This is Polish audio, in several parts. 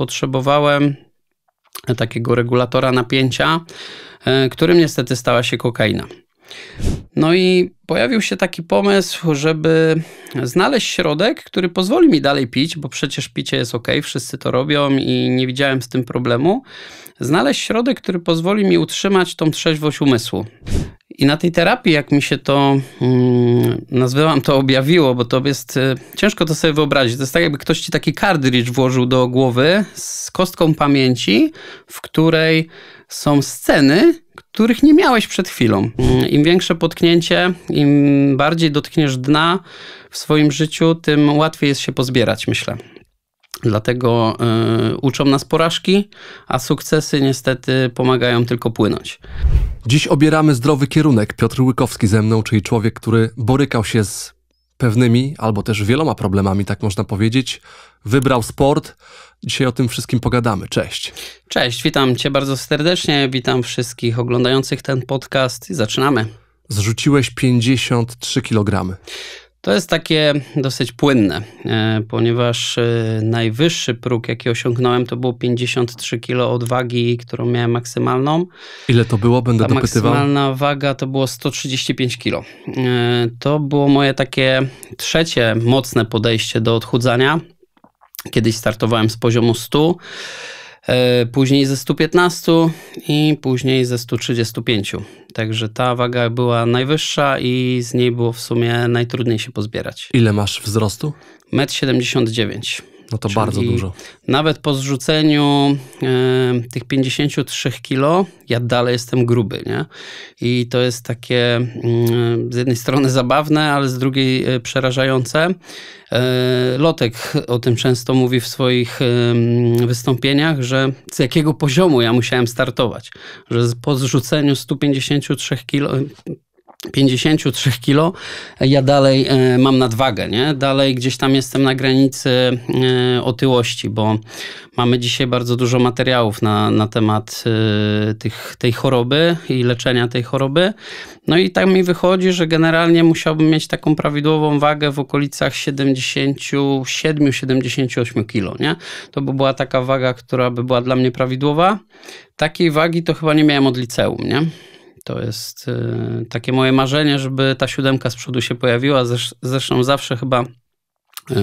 potrzebowałem takiego regulatora napięcia, e, którym niestety stała się kokaina. No i pojawił się taki pomysł, żeby znaleźć środek, który pozwoli mi dalej pić, bo przecież picie jest ok, wszyscy to robią i nie widziałem z tym problemu. Znaleźć środek, który pozwoli mi utrzymać tą trzeźwość umysłu. I na tej terapii, jak mi się to mm, nazywam, to objawiło, bo to jest y, ciężko to sobie wyobrazić. To jest tak, jakby ktoś ci taki kartridż włożył do głowy z kostką pamięci, w której są sceny, których nie miałeś przed chwilą. Mm, Im większe potknięcie, im bardziej dotkniesz dna w swoim życiu, tym łatwiej jest się pozbierać, myślę. Dlatego y, uczą nas porażki, a sukcesy niestety pomagają tylko płynąć. Dziś obieramy zdrowy kierunek. Piotr Łykowski ze mną, czyli człowiek, który borykał się z pewnymi albo też wieloma problemami, tak można powiedzieć. Wybrał sport. Dzisiaj o tym wszystkim pogadamy. Cześć. Cześć, witam Cię bardzo serdecznie. Witam wszystkich oglądających ten podcast i zaczynamy. Zrzuciłeś 53 kg. To jest takie dosyć płynne, e, ponieważ e, najwyższy próg, jaki osiągnąłem, to było 53 kg odwagi, którą miałem maksymalną. Ile to było? Będę Ta dopytywał. Maksymalna waga to było 135 kg. E, to było moje takie trzecie mocne podejście do odchudzania. Kiedyś startowałem z poziomu 100 E, później ze 115 i później ze 135. Także ta waga była najwyższa i z niej było w sumie najtrudniej się pozbierać. Ile masz wzrostu? 1,79 m. No to Czyli bardzo dużo. Nawet po zrzuceniu tych 53 kilo, ja dalej jestem gruby, nie? I to jest takie mm, z jednej strony zabawne, ale z drugiej e, przerażające. E, Lotek o tym często mówi w swoich wystąpieniach, że z jakiego poziomu ja musiałem startować, że po zrzuceniu 153 kilo, 53 kilo, ja dalej e, mam nadwagę, nie? Dalej gdzieś tam jestem na granicy e, otyłości, bo mamy dzisiaj bardzo dużo materiałów na, na temat e, tych, tej choroby i leczenia tej choroby. No i tak mi wychodzi, że generalnie musiałbym mieć taką prawidłową wagę w okolicach 77-78 kilo, nie? To by była taka waga, która by była dla mnie prawidłowa. Takiej wagi to chyba nie miałem od liceum, nie? To jest y, takie moje marzenie, żeby ta siódemka z przodu się pojawiła. Zresztą zawsze chyba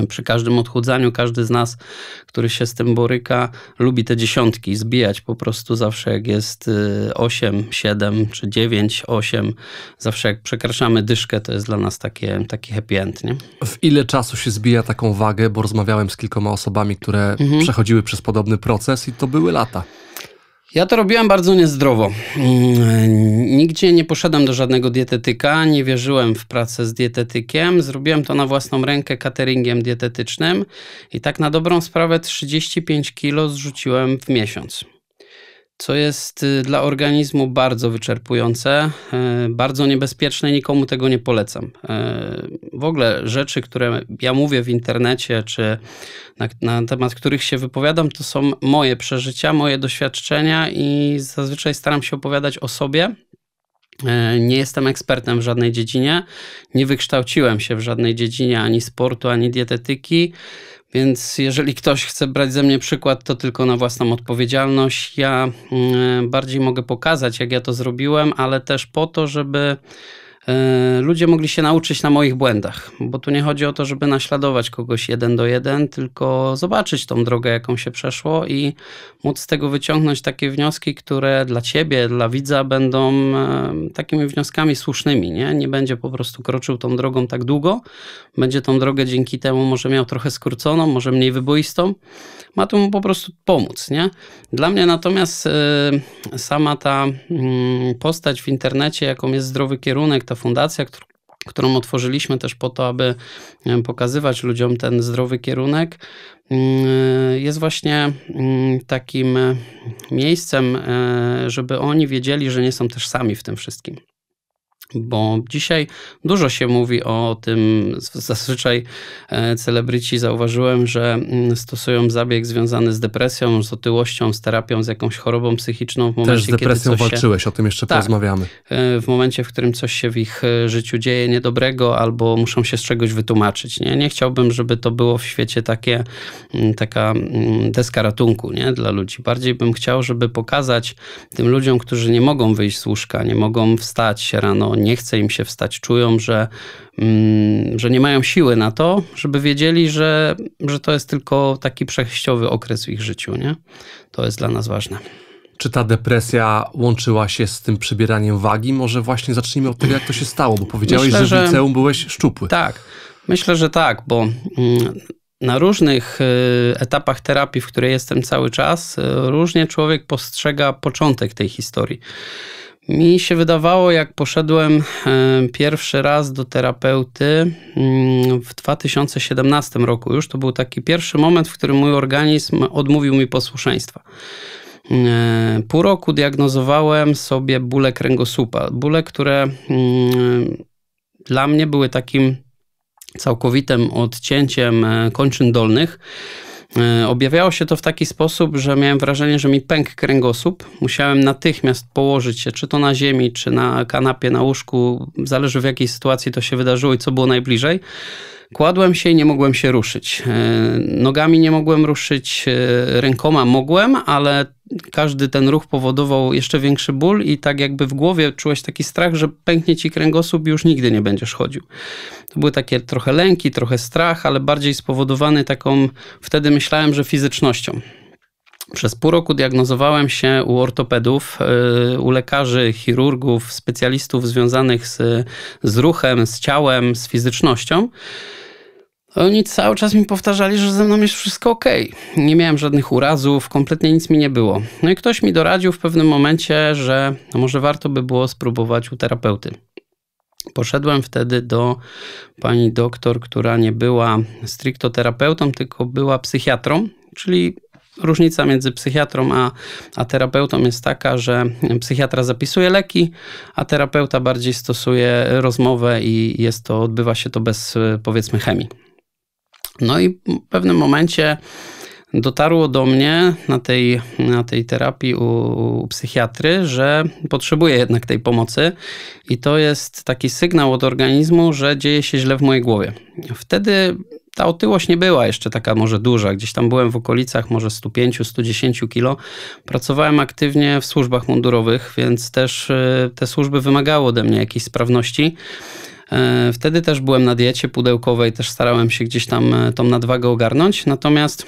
y, przy każdym odchudzaniu każdy z nas, który się z tym boryka, lubi te dziesiątki zbijać po prostu zawsze jak jest 8, y, 7 czy 9, 8. Zawsze jak przekraczamy dyszkę, to jest dla nas takie, taki happy end, nie? W ile czasu się zbija taką wagę? Bo rozmawiałem z kilkoma osobami, które mhm. przechodziły przez podobny proces i to były lata. Ja to robiłem bardzo niezdrowo. Mm, nigdzie nie poszedłem do żadnego dietetyka, nie wierzyłem w pracę z dietetykiem. Zrobiłem to na własną rękę cateringiem dietetycznym i tak na dobrą sprawę 35 kilo zrzuciłem w miesiąc co jest y, dla organizmu bardzo wyczerpujące, y, bardzo niebezpieczne, nikomu tego nie polecam. Y, w ogóle rzeczy, które ja mówię w internecie, czy na, na, temat których się wypowiadam, to są moje przeżycia, moje doświadczenia i zazwyczaj staram się opowiadać o sobie. Nie jestem ekspertem w żadnej dziedzinie, nie wykształciłem się w żadnej dziedzinie ani sportu, ani dietetyki więc jeżeli ktoś chce brać ze mnie przykład, to tylko na własną odpowiedzialność. Ja mm, bardziej mogę pokazać, jak ja to zrobiłem, ale też po to, żeby E, ludzie mogli się nauczyć na moich błędach, bo tu nie chodzi o to, żeby naśladować kogoś jeden do jeden, tylko zobaczyć tą drogę, jaką się przeszło i móc z tego wyciągnąć takie wnioski, które dla ciebie, dla widza będą e, takimi wnioskami słusznymi. Nie, nie będzie po prostu kroczył tą drogą tak długo, będzie tą drogę dzięki temu może miał trochę skróconą, może mniej wyboistą. Ma to mu po prostu pomóc. Nie? Dla mnie natomiast e, sama ta mm, postać w internecie, jaką jest zdrowy kierunek, ta fundacja, którą otworzyliśmy też po to, aby pokazywać ludziom ten zdrowy kierunek, mm, jest właśnie mm, takim miejscem, e, żeby oni wiedzieli, że nie są też sami w tym wszystkim. Bo dzisiaj dużo się mówi o tym, zazwyczaj e, celebryci zauważyłem, że mm, stosują zabieg związany z depresją, z otyłością, z terapią, z jakąś chorobą psychiczną. W momencie, Też z depresją kiedy walczyłeś, się, o tym jeszcze tak, porozmawiamy. E, w momencie, w którym coś się w ich e, życiu dzieje niedobrego albo muszą się z czegoś wytłumaczyć. Nie, nie chciałbym, żeby to było w świecie takie, mm, taka mm, deska ratunku nie? dla ludzi. Bardziej bym chciał, żeby pokazać tym ludziom, którzy nie mogą wyjść z łóżka, nie mogą wstać rano, nie chce im się wstać, czują, że, mm, że nie mają siły na to, żeby wiedzieli, że, że to jest tylko taki przejściowy okres w ich życiu. Nie? To jest dla nas ważne. Czy ta depresja łączyła się z tym przybieraniem wagi? Może właśnie zacznijmy od tego, jak to się stało, bo powiedziałeś, Myślę, że w liceum byłeś szczupły. Tak. Myślę, że tak, bo mm, na różnych y, etapach terapii, w której jestem cały czas, y, różnie człowiek postrzega początek tej historii. Mi się wydawało, jak poszedłem e, pierwszy raz do terapeuty mm, w 2017 roku, już to był taki pierwszy moment, w którym mój organizm odmówił mi posłuszeństwa. E, pół roku diagnozowałem sobie bóle kręgosłupa. Bóle, które mm, dla mnie były takim całkowitym odcięciem e, kończyn dolnych. E, objawiało się to w taki sposób, że miałem wrażenie, że mi pęk kręgosłup. Musiałem natychmiast położyć się, czy to na ziemi, czy na kanapie, na łóżku. Zależy w jakiej sytuacji to się wydarzyło i co było najbliżej. Kładłem się i nie mogłem się ruszyć. E, nogami nie mogłem ruszyć, e, rękoma mogłem, ale każdy ten ruch powodował jeszcze większy ból i tak jakby w głowie czułeś taki strach, że pęknie ci kręgosłup i już nigdy nie będziesz chodził. To były takie trochę lęki, trochę strach, ale bardziej spowodowany taką, wtedy myślałem, że fizycznością, przez pół roku diagnozowałem się u ortopedów, y, u lekarzy, chirurgów, specjalistów związanych z, z ruchem, z ciałem, z fizycznością. Oni cały czas mi powtarzali, że ze mną jest wszystko ok. Nie miałem żadnych urazów, kompletnie nic mi nie było. No i ktoś mi doradził w pewnym momencie, że no może warto by było spróbować u terapeuty. Poszedłem wtedy do pani doktor, która nie była stricto terapeutą, tylko była psychiatrą, czyli Różnica między psychiatrą a, a terapeutą jest taka, że psychiatra zapisuje leki, a terapeuta bardziej stosuje rozmowę i jest to, odbywa się to bez e, powiedzmy chemii. No i w pewnym momencie dotarło do mnie na tej, na tej terapii u, u psychiatry, że potrzebuję jednak tej pomocy i to jest taki sygnał od organizmu, że dzieje się źle w mojej głowie. Wtedy ta otyłość nie była jeszcze taka może duża. Gdzieś tam byłem w okolicach może 105-110 kilo. Pracowałem aktywnie w służbach mundurowych, więc też e, te służby wymagały ode mnie jakiejś sprawności. E, wtedy też byłem na diecie pudełkowej, też starałem się gdzieś tam e, tą nadwagę ogarnąć. Natomiast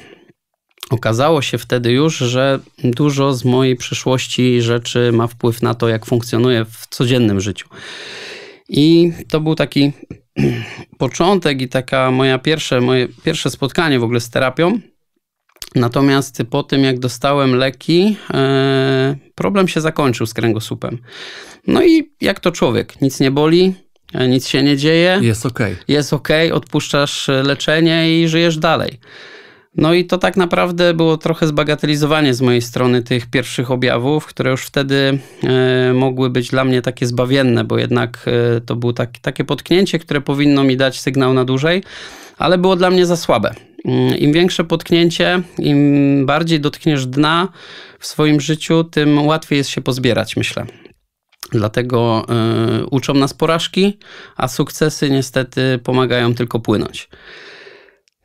Okazało się wtedy już, że dużo z mojej przyszłości rzeczy ma wpływ na to, jak funkcjonuję w codziennym życiu. I to był taki początek i taka moja pierwsze, moje pierwsze spotkanie w ogóle z terapią. Natomiast po tym, jak dostałem leki, e, problem się zakończył z kręgosłupem. No i jak to człowiek, nic nie boli, e, nic się nie dzieje. Jest ok. Jest ok, odpuszczasz e, leczenie i żyjesz dalej. No i to tak naprawdę było trochę zbagatelizowanie z mojej strony tych pierwszych objawów, które już wtedy e, mogły być dla mnie takie zbawienne, bo jednak e, to było tak, takie potknięcie, które powinno mi dać sygnał na dłużej, ale było dla mnie za słabe. Mm, Im większe potknięcie, im bardziej dotkniesz dna w swoim życiu, tym łatwiej jest się pozbierać, myślę. Dlatego y, uczą nas porażki, a sukcesy niestety pomagają tylko płynąć.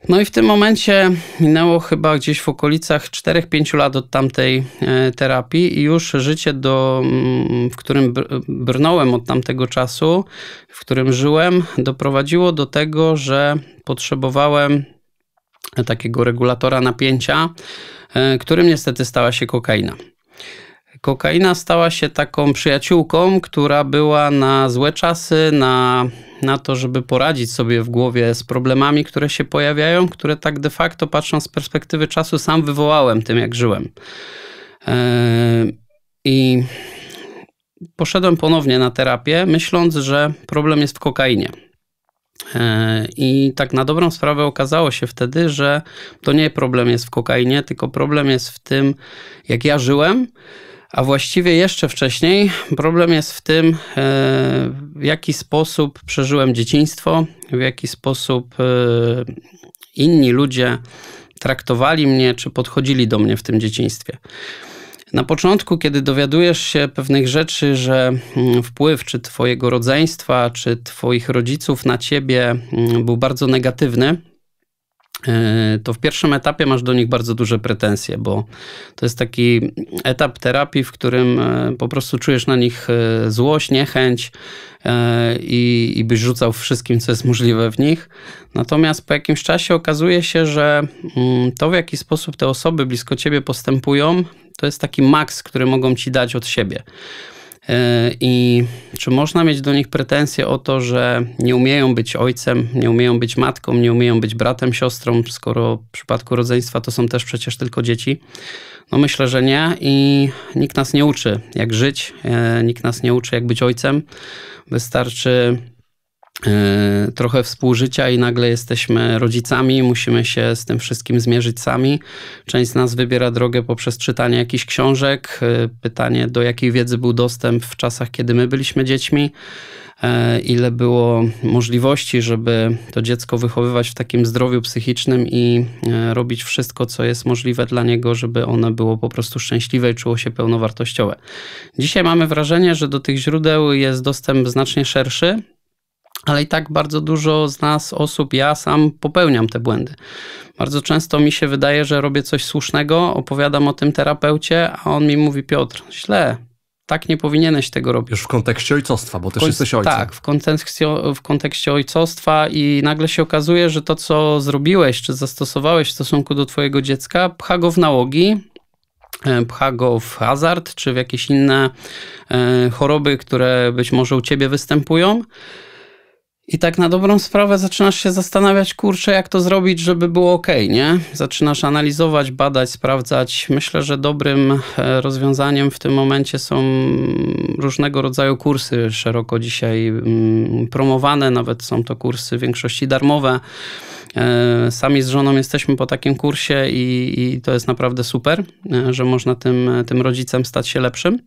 No i w tym momencie minęło chyba gdzieś w okolicach 4-5 lat od tamtej e, terapii i już życie, do, mm, w którym brnąłem od tamtego czasu, w którym żyłem, doprowadziło do tego, że potrzebowałem takiego regulatora napięcia, e, którym niestety stała się kokaina. Kokaina stała się taką przyjaciółką, która była na złe czasy, na na to, żeby poradzić sobie w głowie z problemami, które się pojawiają, które tak de facto, patrząc z perspektywy czasu, sam wywołałem tym, jak żyłem. E, I poszedłem ponownie na terapię, myśląc, że problem jest w kokainie. E, I tak na dobrą sprawę okazało się wtedy, że to nie problem jest w kokainie, tylko problem jest w tym, jak ja żyłem a właściwie jeszcze wcześniej problem jest w tym, e, w jaki sposób przeżyłem dzieciństwo, w jaki sposób e, inni ludzie traktowali mnie czy podchodzili do mnie w tym dzieciństwie. Na początku, kiedy dowiadujesz się pewnych rzeczy, że mm, wpływ czy Twojego rodzeństwa, czy Twoich rodziców na Ciebie mm, był bardzo negatywny, E, to w pierwszym etapie masz do nich bardzo duże pretensje, bo to jest taki etap terapii, w którym e, po prostu czujesz na nich e, złość, niechęć i, i byś rzucał wszystkim, co jest możliwe w nich. Natomiast po jakimś czasie okazuje się, że mm, to, w jaki sposób te osoby blisko ciebie postępują, to jest taki maks, który mogą ci dać od siebie. E, I czy można mieć do nich pretensje o to, że nie umieją być ojcem, nie umieją być matką, nie umieją być bratem, siostrą, skoro w przypadku rodzeństwa to są też przecież tylko dzieci? No myślę, że nie i nikt nas nie uczy, jak żyć, e, nikt nas nie uczy, jak być ojcem. Wystarczy E, trochę współżycia i nagle jesteśmy rodzicami, musimy się z tym wszystkim zmierzyć sami. Część z nas wybiera drogę poprzez czytanie jakichś książek, e, pytanie do jakiej wiedzy był dostęp w czasach, kiedy my byliśmy dziećmi, e, ile było możliwości, żeby to dziecko wychowywać w takim zdrowiu psychicznym i robić wszystko, co jest możliwe dla niego, żeby ono było po prostu szczęśliwe i czuło się pełnowartościowe. Dzisiaj mamy wrażenie, że do tych źródeł jest dostęp znacznie szerszy, ale i tak bardzo dużo z nas, osób, ja sam popełniam te błędy. Bardzo często mi się wydaje, że robię coś słusznego, opowiadam o tym terapeucie, a on mi mówi: Piotr, źle, tak nie powinieneś tego robić. Już w kontekście ojcostwa, bo też jesteś ojcem. Tak, w kontekście, w kontekście ojcostwa i nagle się okazuje, że to, co zrobiłeś, czy zastosowałeś w stosunku do twojego dziecka, pcha go w nałogi, e, pcha go w hazard, czy w jakieś inne e, choroby, które być może u ciebie występują. I tak na dobrą sprawę zaczynasz się zastanawiać, kurczę, jak to zrobić, żeby było ok, nie? Zaczynasz analizować, badać, sprawdzać. Myślę, że dobrym e, rozwiązaniem w tym momencie są różnego rodzaju kursy szeroko dzisiaj mm, promowane, nawet są to kursy w większości darmowe. E, sami z żoną jesteśmy po takim kursie i, i to jest naprawdę super, e, że można tym, tym rodzicem stać się lepszym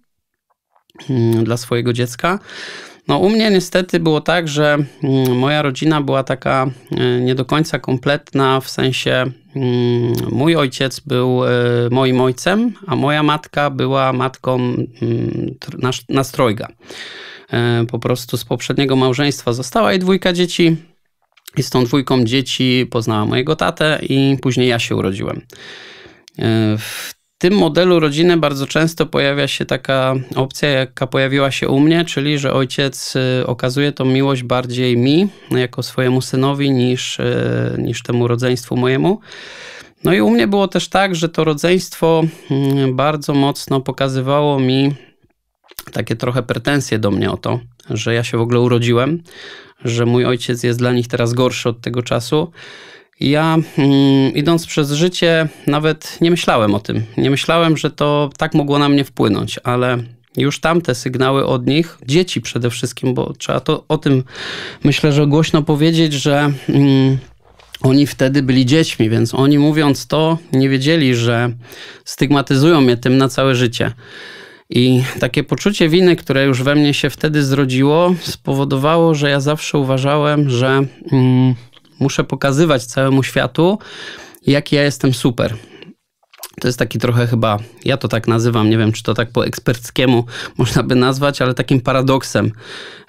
mm, dla swojego dziecka. No u mnie niestety było tak, że mm, moja rodzina była taka e, nie do końca kompletna, w sensie mm, mój ojciec był e, moim ojcem, a moja matka była matką mm, nastrojga. E, po prostu z poprzedniego małżeństwa została jej dwójka dzieci. I z tą dwójką dzieci poznała mojego tatę i później ja się urodziłem tym modelu rodziny bardzo często pojawia się taka opcja, jaka pojawiła się u mnie, czyli że ojciec y, okazuje tą miłość bardziej mi, jako swojemu synowi, niż, y, niż temu rodzeństwu mojemu. No i u mnie było też tak, że to rodzeństwo mm, bardzo mocno pokazywało mi takie trochę pretensje do mnie o to, że ja się w ogóle urodziłem, że mój ojciec jest dla nich teraz gorszy od tego czasu. Ja mm, idąc przez życie nawet nie myślałem o tym. Nie myślałem, że to tak mogło na mnie wpłynąć, ale już tamte sygnały od nich, dzieci przede wszystkim, bo trzeba to o tym myślę, że głośno powiedzieć, że mm, oni wtedy byli dziećmi, więc oni mówiąc to, nie wiedzieli, że stygmatyzują mnie tym na całe życie. I takie poczucie winy, które już we mnie się wtedy zrodziło, spowodowało, że ja zawsze uważałem, że. Mm, Muszę pokazywać całemu światu, jak ja jestem super. To jest taki trochę chyba, ja to tak nazywam, nie wiem czy to tak po eksperckiemu można by nazwać, ale takim paradoksem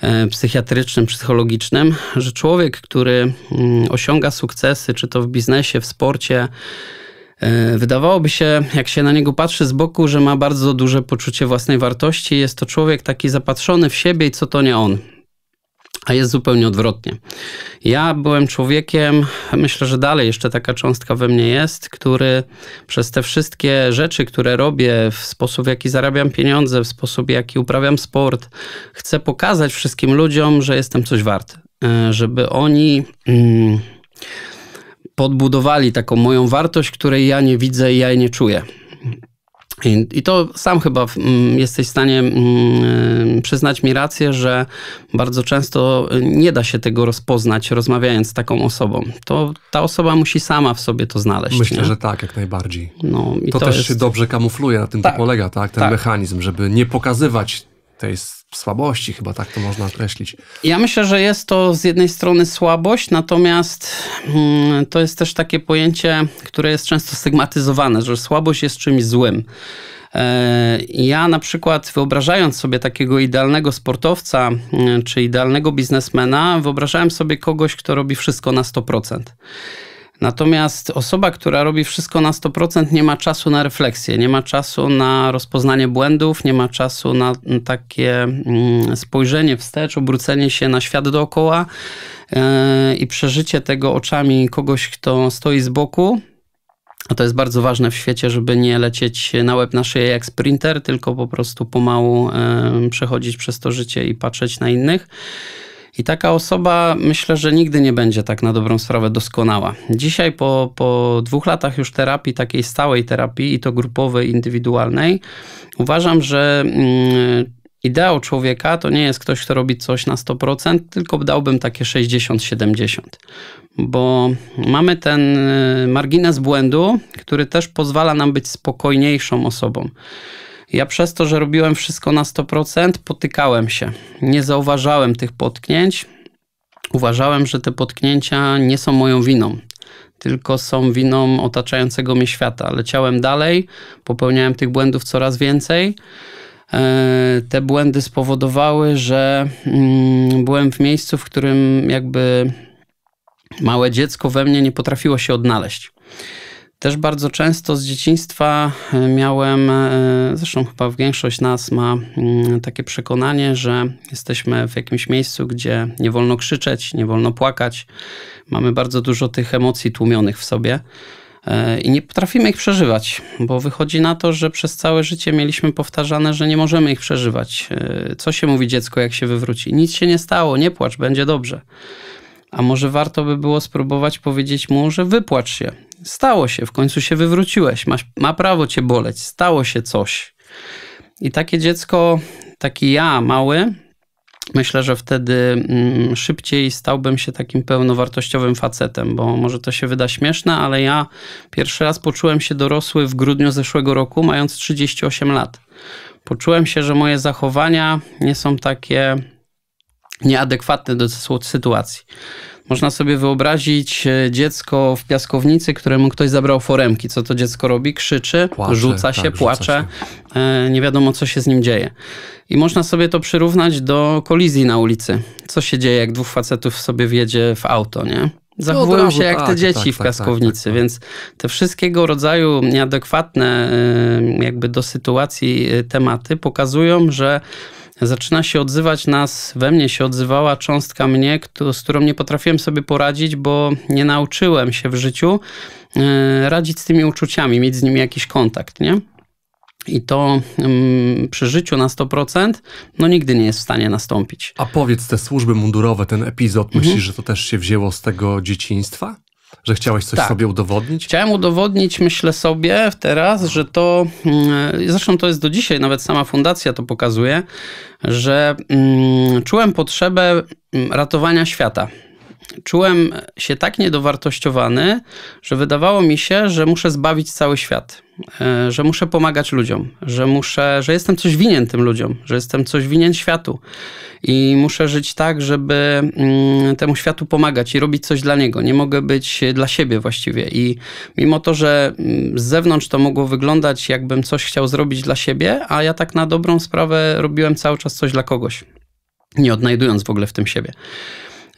e, psychiatrycznym, psychologicznym, że człowiek, który mm, osiąga sukcesy, czy to w biznesie, w sporcie, e, Wydawałoby się, jak się na niego patrzy z boku, że ma bardzo duże poczucie własnej wartości. Jest to człowiek taki zapatrzony w siebie i co to nie on. A jest zupełnie odwrotnie. Ja byłem człowiekiem, myślę, że dalej jeszcze taka cząstka we mnie jest, który przez te wszystkie rzeczy, które robię, w sposób w jaki zarabiam pieniądze, w sposób w jaki uprawiam sport, chcę pokazać wszystkim ludziom, że jestem coś wart. E, żeby oni mm, podbudowali taką moją wartość, której ja nie widzę i ja jej nie czuję. I, to sam chyba mm, jesteś w stanie mm, mm, przyznać mi rację, że bardzo często nie da się tego rozpoznać rozmawiając z taką osobą. To ta osoba musi sama w sobie to znaleźć. Myślę, nie? że tak, jak najbardziej. No, to, to, też jest... się dobrze kamufluje, na tym tak, to polega, tak? Ten tak. mechanizm, żeby nie pokazywać tej słabości, chyba tak to można określić. Ja myślę, że jest to z jednej strony słabość, natomiast mm, to jest też takie pojęcie, które jest często stygmatyzowane, że słabość jest czymś złym. E, ja na przykład wyobrażając sobie takiego idealnego sportowca mm, czy idealnego biznesmena, wyobrażałem sobie kogoś, kto robi wszystko na 100%. Natomiast osoba, która robi wszystko na 100%, nie ma czasu na refleksję, nie ma czasu na rozpoznanie błędów, nie ma czasu na takie mm, spojrzenie wstecz, obrócenie się na świat dookoła e, i przeżycie tego oczami kogoś, kto stoi z boku. A to jest bardzo ważne w świecie, żeby nie lecieć na łeb na szyję jak sprinter, tylko po prostu pomału e, przechodzić przez to życie i patrzeć na innych. I taka osoba myślę, że nigdy nie będzie tak na dobrą sprawę doskonała. Dzisiaj po, po dwóch latach już terapii, takiej stałej terapii, i to grupowej, indywidualnej, uważam, że mm, ideał człowieka to nie jest ktoś, kto robi coś na 100%, tylko dałbym takie 60-70, bo mamy ten e, margines błędu, który też pozwala nam być spokojniejszą osobą. Ja przez to, że robiłem wszystko na 100%, potykałem się. Nie zauważałem tych potknięć. Uważałem, że te potknięcia nie są moją winą, tylko są winą otaczającego mnie świata. Leciałem dalej, popełniałem tych błędów coraz więcej. E, te błędy spowodowały, że mm, byłem w miejscu, w którym jakby małe dziecko we mnie nie potrafiło się odnaleźć. Też bardzo często z dzieciństwa e, miałem, e, zresztą chyba większość nas ma mm, takie przekonanie, że jesteśmy w jakimś miejscu, gdzie nie wolno krzyczeć, nie wolno płakać. Mamy bardzo dużo tych emocji tłumionych w sobie e, i nie potrafimy ich przeżywać, bo wychodzi na to, że przez całe życie mieliśmy powtarzane, że nie możemy ich przeżywać. Co się mówi dziecko, jak się wywróci? Nic się nie stało, nie płacz, będzie dobrze. A może warto by było spróbować powiedzieć mu, że wypłacz się, Stało się, w końcu się wywróciłeś, masz, ma prawo cię boleć, stało się coś. I takie dziecko, taki ja mały, myślę, że wtedy mm, szybciej stałbym się takim pełnowartościowym facetem, bo może to się wyda śmieszne, ale ja pierwszy raz poczułem się dorosły w grudniu zeszłego roku, mając 38 lat. Poczułem się, że moje zachowania nie są takie nieadekwatne do sytuacji. Można sobie wyobrazić e, dziecko w piaskownicy, któremu ktoś zabrał foremki. Co to dziecko robi? Krzyczy, płacze, rzuca się, tak, płacze. Rzuca się. E, nie wiadomo, co się z nim dzieje. I można sobie to przyrównać do kolizji na ulicy. Co się dzieje, jak dwóch facetów sobie wjedzie w auto, nie? Zachowują no, się jak tak, te tak, dzieci tak, w tak, piaskownicy, więc te wszystkiego rodzaju nieadekwatne e, jakby do sytuacji tematy pokazują, że zaczyna się odzywać nas, we mnie się odzywała cząstka mnie, z którą nie potrafiłem sobie poradzić, bo nie nauczyłem się w życiu e, radzić z tymi uczuciami, mieć z nimi jakiś kontakt, nie? I to mm, przy życiu na 100% no nigdy nie jest w stanie nastąpić. A powiedz, te służby mundurowe, ten epizod, mhm. myślisz, że to też się wzięło z tego dzieciństwa? Że chciałeś coś tak. sobie udowodnić? Chciałem udowodnić, myślę sobie teraz, że to, mm, zresztą to jest do dzisiaj, nawet sama fundacja to pokazuje, że mm, czułem potrzebę mm, ratowania świata czułem się tak niedowartościowany, że wydawało mi się, że muszę zbawić cały świat, e, że muszę pomagać ludziom, że muszę, że jestem coś winien tym ludziom, że jestem coś winien światu i muszę żyć tak, żeby mm, temu światu pomagać i robić coś dla niego. Nie mogę być dla siebie właściwie i mimo to, że mm, z zewnątrz to mogło wyglądać jakbym coś chciał zrobić dla siebie, a ja tak na dobrą sprawę robiłem cały czas coś dla kogoś. Nie odnajdując w ogóle w tym siebie.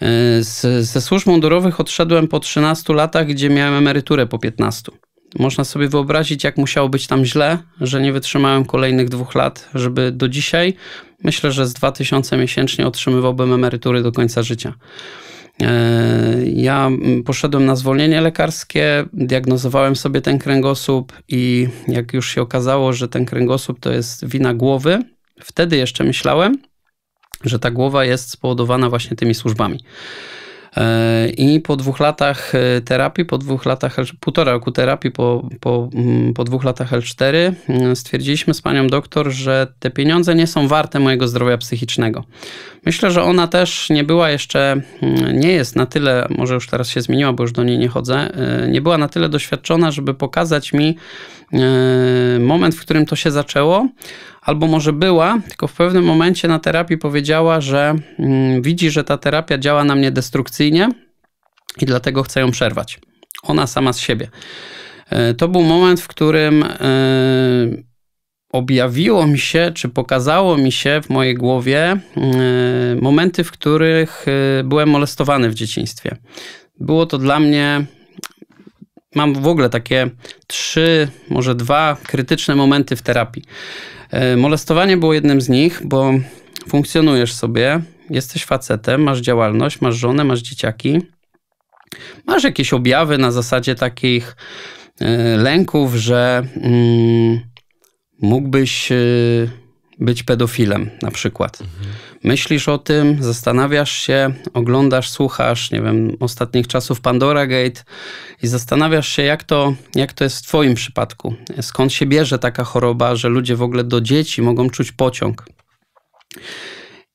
E, z, ze służb mundurowych odszedłem po 13 latach, gdzie miałem emeryturę po 15. Można sobie wyobrazić, jak musiało być tam źle, że nie wytrzymałem kolejnych dwóch lat, żeby do dzisiaj, myślę, że z 2000 miesięcznie otrzymywałbym emerytury do końca życia. E, ja poszedłem na zwolnienie lekarskie, diagnozowałem sobie ten kręgosłup, i jak już się okazało, że ten kręgosłup to jest wina głowy, wtedy jeszcze myślałem, że ta głowa jest spowodowana właśnie tymi służbami. E, I po dwóch latach e, terapii, po dwóch latach, półtora roku terapii, po, po, mm, po dwóch latach L4 mm, stwierdziliśmy z panią doktor, że te pieniądze nie są warte mojego zdrowia psychicznego. Myślę, że ona też nie była jeszcze, mm, nie jest na tyle, może już teraz się zmieniła, bo już do niej nie chodzę, e, nie była na tyle doświadczona, żeby pokazać mi, E, moment, w którym to się zaczęło, albo może była, tylko w pewnym momencie na terapii powiedziała, że mm, widzi, że ta terapia działa na mnie destrukcyjnie i dlatego chce ją przerwać. Ona sama z siebie. E, to był moment, w którym e, objawiło mi się, czy pokazało mi się w mojej głowie momenty, w których byłem molestowany w dzieciństwie. Było to dla mnie mam w ogóle takie trzy, może dwa krytyczne momenty w terapii. E, molestowanie było jednym z nich, bo funkcjonujesz sobie, jesteś facetem, masz działalność, masz żonę, masz dzieciaki, masz jakieś objawy na zasadzie takich e, lęków, że mm, mógłbyś e, być pedofilem na przykład. Mhm Myślisz o tym, zastanawiasz się, oglądasz, słuchasz, nie wiem, ostatnich czasów Pandora Gate i zastanawiasz się, jak to, jak to jest w Twoim przypadku. Skąd się bierze taka choroba, że ludzie w ogóle do dzieci mogą czuć pociąg.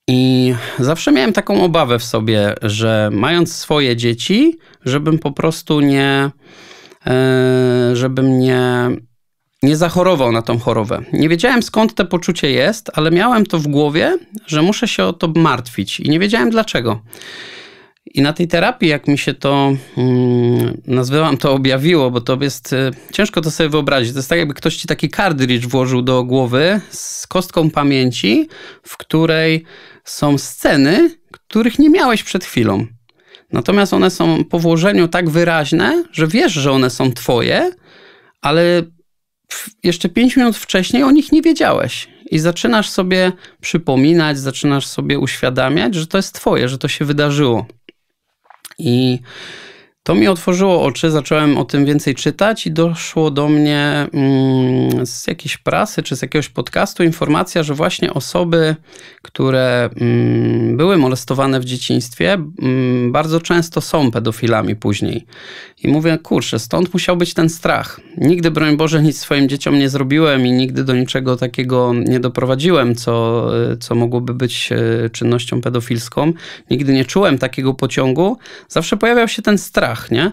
I zawsze miałem taką obawę w sobie, że mając swoje dzieci, żebym po prostu nie, e, żebym nie nie zachorował na tą chorobę. Nie wiedziałem skąd to poczucie jest, ale miałem to w głowie, że muszę się o to martwić i nie wiedziałem dlaczego. I na tej terapii, jak mi się to mm, nazywam, to objawiło, bo to jest y, ciężko to sobie wyobrazić. To jest tak, jakby ktoś ci taki kartridż włożył do głowy z kostką pamięci, w której są sceny, których nie miałeś przed chwilą. Natomiast one są po włożeniu tak wyraźne, że wiesz, że one są twoje, ale jeszcze 5 minut wcześniej o nich nie wiedziałeś. I zaczynasz sobie przypominać, zaczynasz sobie uświadamiać, że to jest Twoje, że to się wydarzyło. I to mi otworzyło oczy, zacząłem o tym więcej czytać i doszło do mnie mm, z jakiejś prasy czy z jakiegoś podcastu informacja, że właśnie osoby, które mm, były molestowane w dzieciństwie, mm, bardzo często są pedofilami później. I mówię, kurczę, stąd musiał być ten strach. Nigdy, broń Boże, nic swoim dzieciom nie zrobiłem i nigdy do niczego takiego nie doprowadziłem, co, y, co mogłoby być y, czynnością pedofilską. Nigdy nie czułem takiego pociągu. Zawsze pojawiał się ten strach, nie?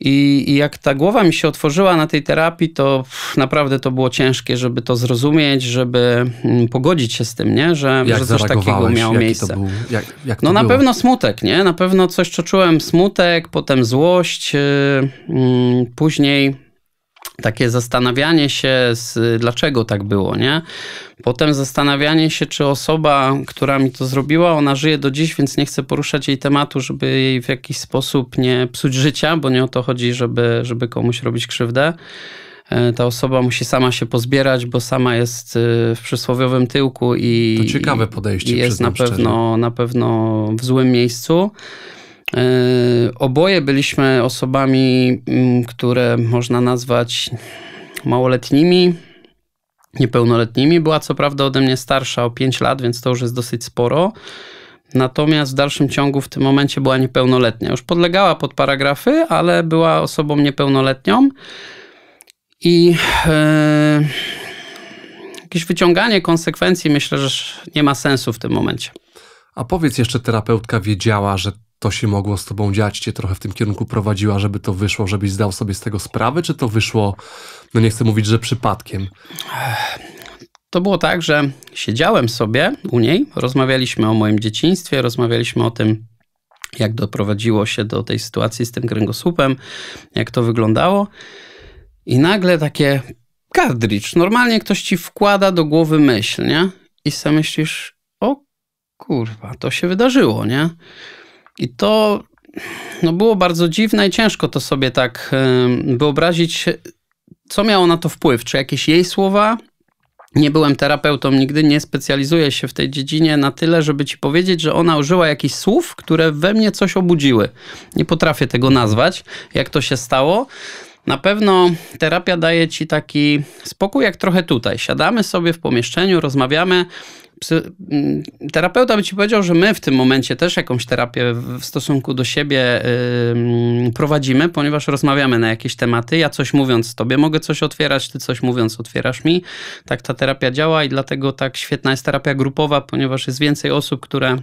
I, I, jak ta głowa mi się otworzyła na tej terapii, to naprawdę to było ciężkie, żeby to zrozumieć, żeby mm, pogodzić się z tym, nie? Że, że coś takiego miało miejsce. Był, jak, jak no na było? pewno smutek, nie? Na pewno coś, co czułem, smutek, potem złość, yy, yy, później takie zastanawianie się, z, dlaczego tak było, nie? Potem zastanawianie się, czy osoba, która mi to zrobiła, ona żyje do dziś, więc nie chcę poruszać jej tematu, żeby jej w jakiś sposób nie psuć życia, bo nie o to chodzi, żeby, żeby komuś robić krzywdę. E, ta osoba musi sama się pozbierać, bo sama jest e, w przysłowiowym tyłku i. To ciekawe podejście. I jest na pewno, na pewno w złym miejscu. E, oboje byliśmy osobami, mm, które można nazwać małoletnimi, niepełnoletnimi. Była co prawda ode mnie starsza o 5 lat, więc to już jest dosyć sporo. Natomiast w dalszym ciągu w tym momencie była niepełnoletnia. Już podlegała pod paragrafy, ale była osobą niepełnoletnią. I yy, jakieś wyciąganie konsekwencji myślę, że nie ma sensu w tym momencie. A powiedz jeszcze, terapeutka wiedziała, że to się mogło z tobą dziać, cię trochę w tym kierunku prowadziła, żeby to wyszło, żebyś zdał sobie z tego sprawę, czy to wyszło, no nie chcę mówić, że przypadkiem? To było tak, że siedziałem sobie u niej, rozmawialiśmy o moim dzieciństwie, rozmawialiśmy o tym, jak doprowadziło się do tej sytuacji z tym kręgosłupem, jak to wyglądało. I nagle takie kartridż, normalnie ktoś ci wkłada do głowy myśl, nie? I sam myślisz, o kurwa, to się wydarzyło, nie? I to no, było bardzo dziwne i ciężko to sobie tak wyobrazić, co miało na to wpływ. Czy jakieś jej słowa? Nie byłem terapeutą, nigdy nie specjalizuję się w tej dziedzinie na tyle, żeby ci powiedzieć, że ona użyła jakichś słów, które we mnie coś obudziły. Nie potrafię tego nazwać, jak to się stało. Na pewno terapia daje ci taki spokój, jak trochę tutaj. Siadamy sobie w pomieszczeniu, rozmawiamy psy, mm, terapeuta by ci powiedział, że my w tym momencie też jakąś terapię w stosunku do siebie prowadzimy, ponieważ rozmawiamy na jakieś tematy. Ja coś mówiąc tobie mogę coś otwierać, ty coś mówiąc otwierasz mi. Tak ta terapia działa i dlatego tak świetna jest terapia grupowa, ponieważ jest więcej osób, które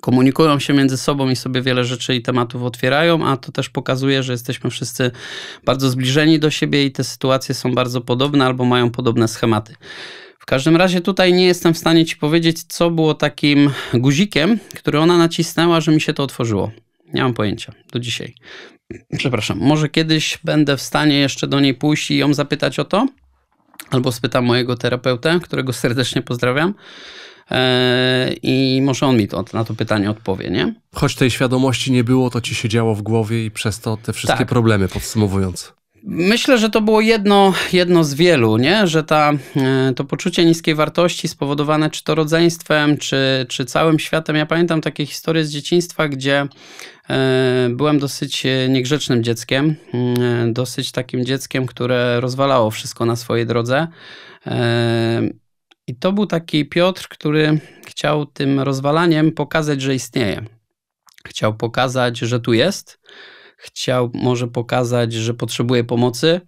komunikują się między sobą i sobie wiele rzeczy i tematów otwierają, a to też pokazuje, że jesteśmy wszyscy bardzo zbliżeni do siebie i te sytuacje są bardzo podobne albo mają podobne schematy. W każdym razie tutaj nie jestem w stanie ci powiedzieć, co było takim guzikiem, który ona nacisnęła, że mi się to otworzyło. Nie mam pojęcia do dzisiaj. Przepraszam, może kiedyś będę w stanie jeszcze do niej pójść i ją zapytać o to, albo spytam mojego terapeutę, którego serdecznie pozdrawiam. E, I może on mi to, na to pytanie odpowie, nie? Choć tej świadomości nie było, to ci się działo w głowie i przez to te wszystkie tak. problemy podsumowując. Myślę, że to było jedno, jedno z wielu, nie? że ta, e, to poczucie niskiej wartości spowodowane czy to rodzeństwem, czy, czy całym światem. Ja pamiętam takie historie z dzieciństwa, gdzie e, byłem dosyć e, niegrzecznym dzieckiem, dosyć takim dzieckiem, które rozwalało wszystko na swojej drodze. I to był taki Piotr, który chciał tym rozwalaniem pokazać, że istnieje. Chciał pokazać, że tu jest chciał może pokazać, że potrzebuje pomocy,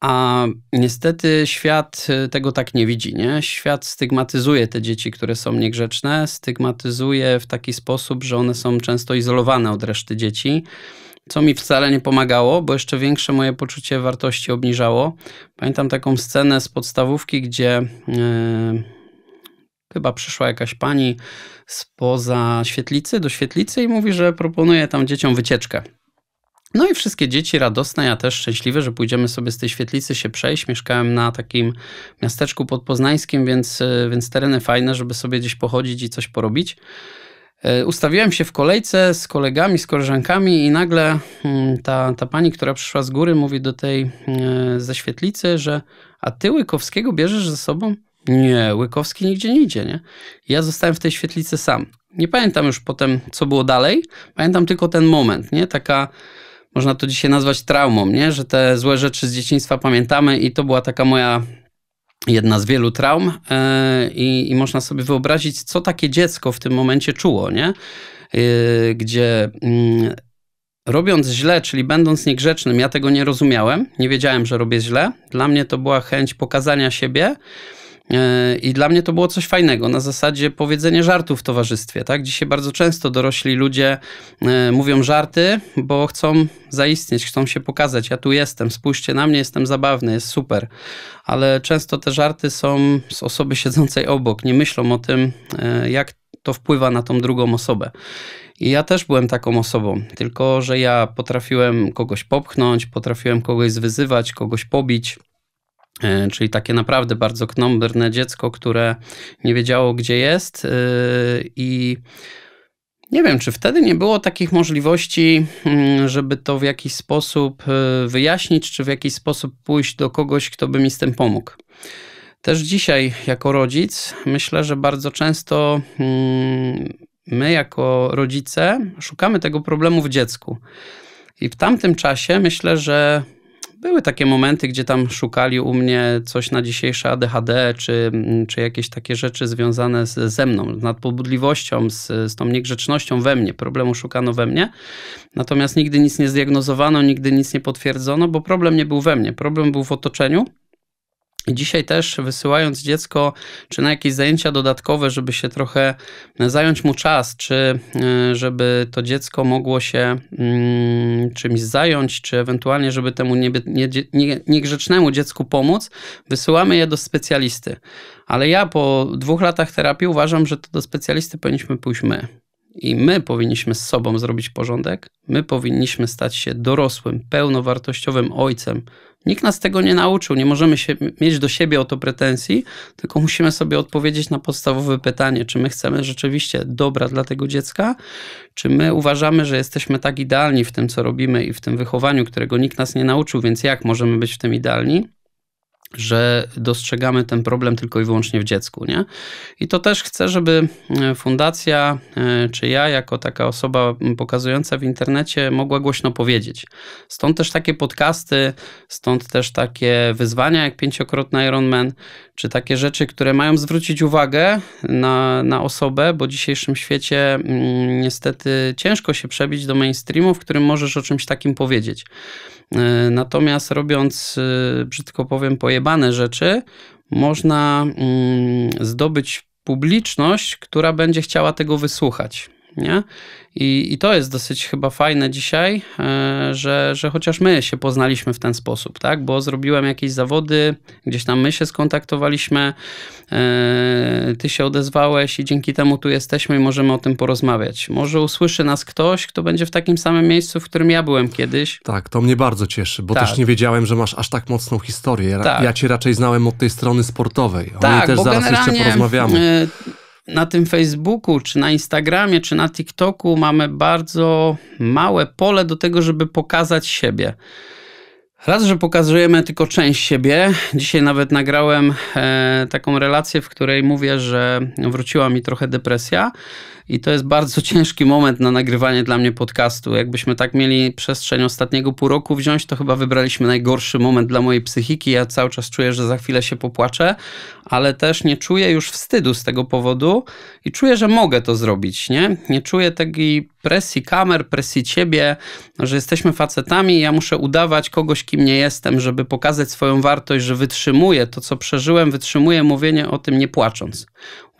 a niestety świat y, tego tak nie widzi. Nie? Świat stygmatyzuje te dzieci, które są niegrzeczne, stygmatyzuje w taki sposób, że one są często izolowane od reszty dzieci. Co mi wcale nie pomagało, bo jeszcze większe moje poczucie wartości obniżało. Pamiętam taką scenę z podstawówki, gdzie yy, chyba przyszła jakaś pani spoza świetlicy do świetlicy i mówi, że proponuje tam dzieciom wycieczkę. No i wszystkie dzieci radosne, ja też szczęśliwy, że pójdziemy sobie z tej świetlicy się przejść. Mieszkałem na takim miasteczku podpoznańskim, więc, e, więc tereny fajne, żeby sobie gdzieś pochodzić i coś porobić. E, ustawiłem się w kolejce z kolegami, z koleżankami i nagle mm, ta, ta pani, która przyszła z góry, mówi do tej e, ze świetlicy, że a ty Łykowskiego bierzesz ze sobą? Nie, Łykowski nigdzie nie idzie, nie? Ja zostałem w tej świetlicy sam. Nie pamiętam już potem, co było dalej. Pamiętam tylko ten moment, nie? Taka można to dzisiaj nazwać traumą, nie? że te złe rzeczy z dzieciństwa pamiętamy i to była taka moja jedna z wielu traum e, i, i można sobie wyobrazić, co takie dziecko w tym momencie czuło, nie? E, gdzie mm, robiąc źle, czyli będąc niegrzecznym, ja tego nie rozumiałem, nie wiedziałem, że robię źle. Dla mnie to była chęć pokazania siebie, E, I dla mnie to było coś fajnego, na zasadzie powiedzenia żartu w towarzystwie. Tak? Dzisiaj bardzo często dorośli ludzie e, mówią żarty, bo chcą zaistnieć, chcą się pokazać. Ja tu jestem, spójrzcie na mnie, jestem zabawny, jest super. Ale często te żarty są z osoby siedzącej obok. Nie myślą o tym, e, jak to wpływa na tą drugą osobę. I ja też byłem taką osobą, tylko że ja potrafiłem kogoś popchnąć, potrafiłem kogoś zwyzywać, kogoś pobić. E, czyli takie naprawdę bardzo knąberne dziecko, które nie wiedziało, gdzie jest. E, I nie wiem, czy wtedy nie było takich możliwości, mm, żeby to w jakiś sposób e, wyjaśnić, czy w jakiś sposób pójść do kogoś, kto by mi z tym pomógł. Też dzisiaj, jako rodzic, myślę, że bardzo często mm, my, jako rodzice, szukamy tego problemu w dziecku. I w tamtym czasie myślę, że były takie momenty, gdzie tam szukali u mnie coś na dzisiejsze ADHD, czy, mm, czy jakieś takie rzeczy związane z, ze mną, z nadpobudliwością, z, z tą niegrzecznością we mnie. Problemu szukano we mnie, natomiast nigdy nic nie zdiagnozowano, nigdy nic nie potwierdzono, bo problem nie był we mnie, problem był w otoczeniu. Dzisiaj też wysyłając dziecko czy na jakieś zajęcia dodatkowe, żeby się trochę e, zająć mu czas, czy e, żeby to dziecko mogło się mm, czymś zająć, czy ewentualnie, żeby temu niegrzecznemu dziecku pomóc, wysyłamy je do specjalisty. Ale ja po dwóch latach terapii uważam, że to do specjalisty powinniśmy pójść my. I my powinniśmy z sobą zrobić porządek, my powinniśmy stać się dorosłym, pełnowartościowym ojcem, Nikt nas tego nie nauczył, nie możemy się, mieć do siebie o to pretensji, tylko musimy sobie odpowiedzieć na podstawowe pytanie, czy my chcemy rzeczywiście dobra dla tego dziecka, czy my uważamy, że jesteśmy tak idealni w tym, co robimy i w tym wychowaniu, którego nikt nas nie nauczył, więc jak możemy być w tym idealni? że dostrzegamy ten problem tylko i wyłącznie w dziecku. Nie? I to też chcę, żeby e, fundacja, e, czy ja, jako taka osoba pokazująca w internecie, mogła głośno powiedzieć. Stąd też takie podcasty, stąd też takie wyzwania jak pięciokrotny Ironman, czy takie rzeczy, które mają zwrócić uwagę na, na osobę, bo w dzisiejszym świecie mm, niestety ciężko się przebić do mainstreamu, w którym możesz o czymś takim powiedzieć. E, natomiast robiąc, e, brzydko powiem, pojebane rzeczy, można mm, zdobyć publiczność, która będzie chciała tego wysłuchać. Nie? I, I to jest dosyć chyba fajne dzisiaj, e, że, że chociaż my się poznaliśmy w ten sposób, tak? Bo zrobiłem jakieś zawody, gdzieś tam my się skontaktowaliśmy, e, ty się odezwałeś i dzięki temu tu jesteśmy i możemy o tym porozmawiać. Może usłyszy nas ktoś, kto będzie w takim samym miejscu, w którym ja byłem kiedyś. Tak, to mnie bardzo cieszy, bo tak. też nie wiedziałem, że masz aż tak mocną historię. Ja, tak. ja cię raczej znałem od tej strony sportowej. O tak, niej też zaraz jeszcze porozmawiamy. E, na tym Facebooku, czy na Instagramie, czy na TikToku mamy bardzo małe pole do tego, żeby pokazać siebie. Raz, że pokazujemy tylko część siebie. Dzisiaj nawet nagrałem e, taką relację, w której mówię, że wróciła mi trochę depresja i to jest bardzo ciężki moment na nagrywanie dla mnie podcastu. Jakbyśmy tak mieli przestrzeń ostatniego pół roku wziąć, to chyba wybraliśmy najgorszy moment dla mojej psychiki. Ja cały czas czuję, że za chwilę się popłaczę, ale też nie czuję już wstydu z tego powodu i czuję, że mogę to zrobić, nie? Nie czuję takiej presji kamer, presji ciebie, że jesteśmy facetami i ja muszę udawać kogoś, kim nie jestem, żeby pokazać swoją wartość, że wytrzymuję to, co przeżyłem, wytrzymuję mówienie o tym nie płacząc.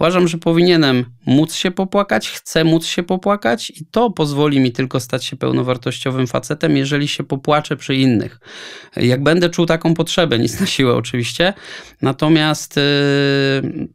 Uważam, że powinienem móc się popłakać, chcę móc się popłakać i to pozwoli mi tylko stać się pełnowartościowym facetem, jeżeli się popłaczę przy innych. Jak będę czuł taką potrzebę, nic na siłę oczywiście. Natomiast yy,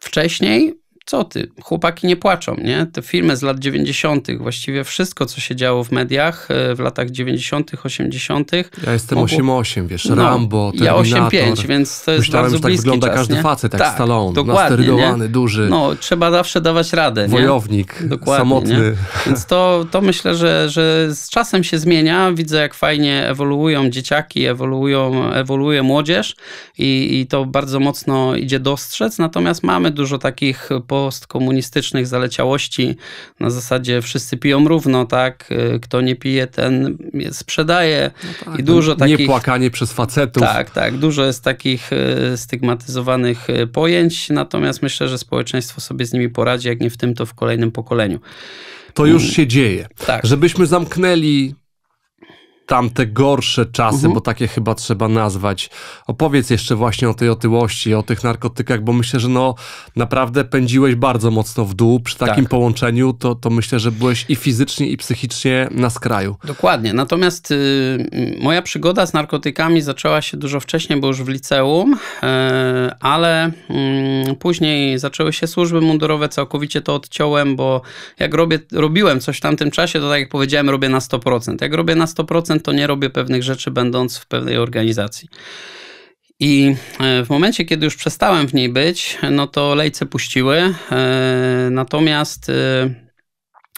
wcześniej co ty, chłopaki nie płaczą, nie? Te filmy z lat 90., właściwie wszystko, co się działo w mediach e, w latach 90., 80. Ja jestem mogło... wiesz, no, Rambo, Terminator. Ja 8,5, więc to jest Myślałem, bardzo że tak wygląda czas, każdy nie? facet, tak, tak Stallone, nasterydowany, duży. No, trzeba zawsze dawać radę, Wojownik, nie? Dokładnie, samotny. Nie? Więc to, to myślę, że, że z czasem się zmienia. Widzę, jak fajnie ewoluują dzieciaki, ewoluują, ewoluuje młodzież i, i to bardzo mocno idzie dostrzec. Natomiast mamy dużo takich po postkomunistycznych zaleciałości na zasadzie wszyscy piją równo, tak? Y, kto nie pije, ten sprzedaje. No tak, I dużo takich... Nie płakanie przez facetów. Tak, tak. Dużo jest takich y, stygmatyzowanych y, pojęć, natomiast myślę, że społeczeństwo sobie z nimi poradzi, jak nie w tym, to w kolejnym pokoleniu. To już mm. się dzieje. Tak. Żebyśmy zamknęli tamte gorsze czasy, mhm. bo takie chyba trzeba nazwać. Opowiedz jeszcze właśnie o tej otyłości, o tych narkotykach, bo myślę, że no naprawdę pędziłeś bardzo mocno w dół. Przy takim tak. połączeniu to, to myślę, że byłeś i fizycznie, i psychicznie na skraju. Dokładnie. Natomiast y, moja przygoda z narkotykami zaczęła się dużo wcześniej, bo już w liceum, y, ale y, później zaczęły się służby mundurowe, całkowicie to odciąłem, bo jak robię, robiłem coś w tamtym czasie, to tak jak powiedziałem, robię na 100%. Jak robię na 100%, to nie robię pewnych rzeczy, będąc w pewnej organizacji. I e, w momencie, kiedy już przestałem w niej być, no to lejce puściły. E, natomiast e,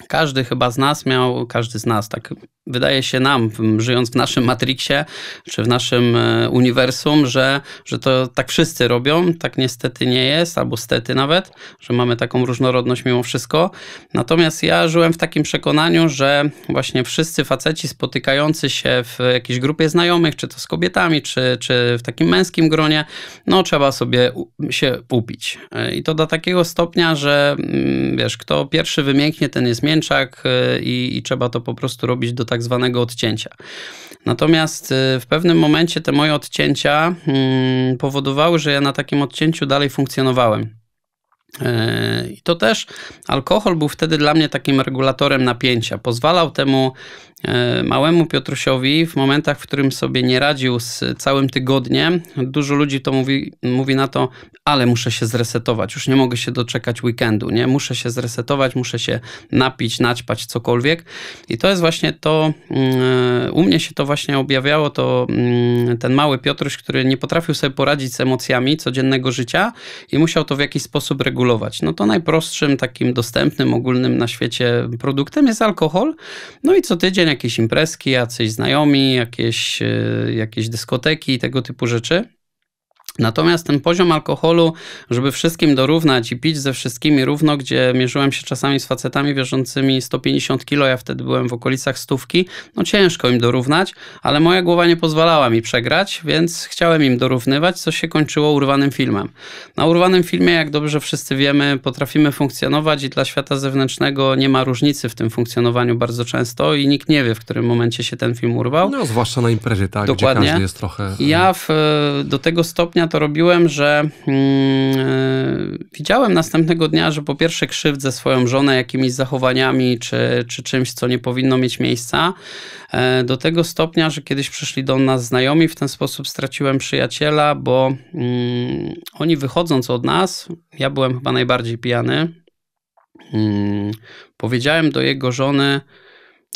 każdy chyba z nas miał, każdy z nas, tak wydaje się nam, żyjąc w naszym Matrixie czy w naszym e, uniwersum, że, że to tak wszyscy robią. Tak niestety nie jest, albo stety nawet, że mamy taką różnorodność mimo wszystko. Natomiast ja żyłem w takim przekonaniu, że właśnie wszyscy faceci spotykający się w jakiejś grupie znajomych, czy to z kobietami, czy, czy w takim męskim gronie, no trzeba sobie się upić. E, I to do takiego stopnia, że mm, wiesz, kto pierwszy wymięknie, ten jest mięczak e, i, i trzeba to po prostu robić do tak zwanego odcięcia. Natomiast y, w pewnym momencie te moje odcięcia mm, powodowały, że ja na takim odcięciu dalej funkcjonowałem. Yy, I to też alkohol był wtedy dla mnie takim regulatorem napięcia. Pozwalał temu yy, małemu Piotrusiowi w momentach, w którym sobie nie radził z całym tygodniem, dużo ludzi to mówi, mówi na to, ale muszę się zresetować, już nie mogę się doczekać weekendu, nie? Muszę się zresetować, muszę się napić, naćpać, cokolwiek. I to jest właśnie to, yy, u mnie się to właśnie objawiało, to mm, ten mały Piotruś, który nie potrafił sobie poradzić z emocjami codziennego życia i musiał to w jakiś sposób regulować regulować? No to najprostszym takim dostępnym, ogólnym na świecie produktem jest alkohol. No i co tydzień jakieś imprezki, jacyś znajomi, jakieś, e, jakieś dyskoteki i tego typu rzeczy. Natomiast ten poziom alkoholu, żeby wszystkim dorównać i pić ze wszystkimi równo, gdzie mierzyłem się czasami z facetami wierzącymi 150 kilo, ja wtedy byłem w okolicach stówki, no ciężko im dorównać, ale moja głowa nie pozwalała mi przegrać, więc chciałem im dorównywać, co się kończyło urwanym filmem. Na urwanym filmie, jak dobrze wszyscy wiemy, potrafimy funkcjonować i dla świata zewnętrznego nie ma różnicy w tym funkcjonowaniu bardzo często i nikt nie wie, w którym momencie się ten film urwał. No, zwłaszcza na imprezie, tak? Dokładnie. Gdzie każdy jest trochę... Ja e, w, e, do tego stopnia to robiłem, że yy, widziałem następnego dnia, że po pierwsze krzywdzę swoją żonę jakimiś zachowaniami czy, czy czymś, co nie powinno mieć miejsca. Yy, do tego stopnia, że kiedyś przyszli do nas znajomi, w ten sposób straciłem przyjaciela, bo yy, oni wychodząc od nas, ja byłem chyba najbardziej pijany, mm, powiedziałem do jego żony,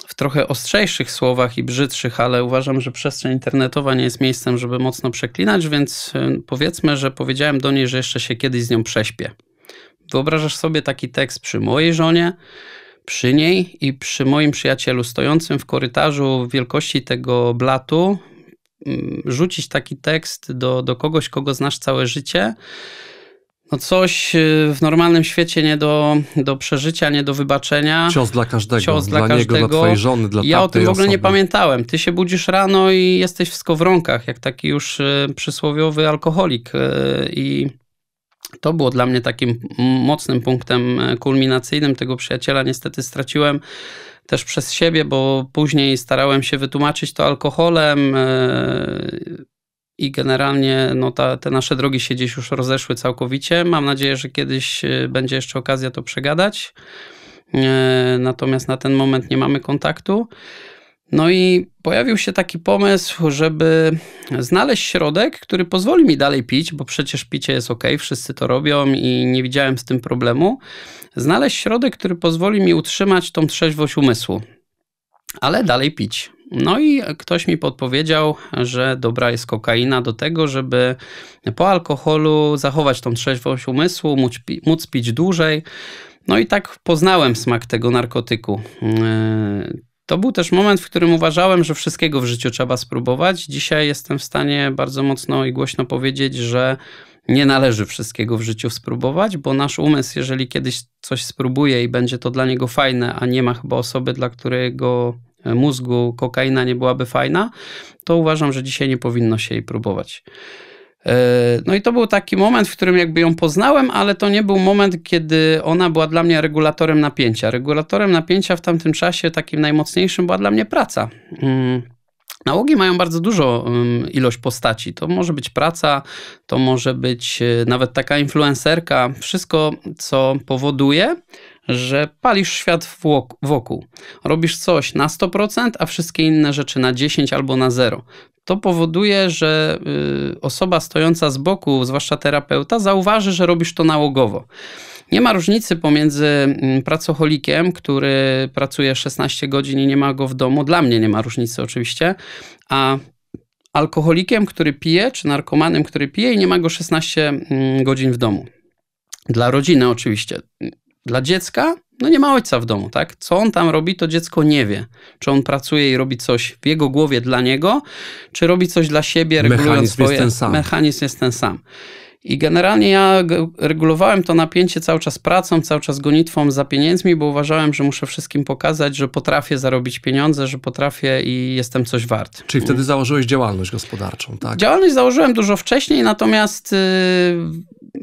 w trochę ostrzejszych słowach i brzydszych, ale uważam, że przestrzeń internetowa nie jest miejscem, żeby mocno przeklinać, więc y, powiedzmy, że powiedziałem do niej, że jeszcze się kiedyś z nią prześpię. Wyobrażasz sobie taki tekst przy mojej żonie, przy niej i przy moim przyjacielu stojącym w korytarzu wielkości tego blatu, mm, rzucić taki tekst do, do kogoś, kogo znasz całe życie no coś y, w normalnym świecie nie do, do przeżycia, nie do wybaczenia. Cios dla każdego. Cios dla, dla każdego. niego, dla twojej żony, dla Ja o tym w ogóle osoby. nie pamiętałem. Ty się budzisz rano i jesteś w skowronkach, jak taki już y, przysłowiowy alkoholik. Y, I to było dla mnie takim mocnym punktem kulminacyjnym tego przyjaciela. Niestety straciłem też przez siebie, bo później starałem się wytłumaczyć to alkoholem i generalnie no, ta, te nasze drogi się gdzieś już rozeszły całkowicie. Mam nadzieję, że kiedyś e, będzie jeszcze okazja to przegadać. E, natomiast na ten moment nie mamy kontaktu. No i pojawił się taki pomysł, żeby znaleźć środek, który pozwoli mi dalej pić, bo przecież picie jest ok, wszyscy to robią i nie widziałem z tym problemu. Znaleźć środek, który pozwoli mi utrzymać tą trzeźwość umysłu, ale dalej pić. No i ktoś mi podpowiedział, że dobra jest kokaina do tego, żeby po alkoholu zachować tą trzeźwość umysłu, móc, móc pić dłużej. No i tak poznałem smak tego narkotyku. E, to był też moment, w którym uważałem, że wszystkiego w życiu trzeba spróbować. Dzisiaj jestem w stanie bardzo mocno i głośno powiedzieć, że nie należy wszystkiego w życiu spróbować, bo nasz umysł, jeżeli kiedyś coś spróbuje i będzie to dla niego fajne, a nie ma chyba osoby, dla której mózgu kokaina nie byłaby fajna, to uważam, że dzisiaj nie powinno się jej próbować. E, no i to był taki moment, w którym jakby ją poznałem, ale to nie był moment, kiedy ona była dla mnie regulatorem napięcia. Regulatorem napięcia w tamtym czasie, takim najmocniejszym, była dla mnie praca. Mm, nałogi mają bardzo dużą mm, ilość postaci. To może być praca, to może być e, nawet taka influencerka, wszystko, co powoduje, że palisz świat wokół. Robisz coś na 100%, a wszystkie inne rzeczy na 10 albo na 0. To powoduje, że y, osoba stojąca z boku, zwłaszcza terapeuta, zauważy, że robisz to nałogowo. Nie ma różnicy pomiędzy mm, pracocholikiem, który pracuje 16 godzin i nie ma go w domu, dla mnie nie ma różnicy oczywiście, a alkoholikiem, który pije, czy narkomanem, który pije i nie ma go 16 mm, godzin w domu. Dla rodziny oczywiście. Dla dziecka no nie ma ojca w domu, tak? Co on tam robi, to dziecko nie wie. Czy on pracuje i robi coś w jego głowie dla niego, czy robi coś dla siebie, regulując mechanizm swoje... Jest ten sam. Mechanizm jest ten sam. I generalnie ja regulowałem to napięcie cały czas pracą, cały czas gonitwą za pieniędzmi, bo uważałem, że muszę wszystkim pokazać, że potrafię zarobić pieniądze, że potrafię i jestem coś wart. Czyli wtedy założyłeś działalność gospodarczą, tak? Działalność założyłem dużo wcześniej, natomiast y,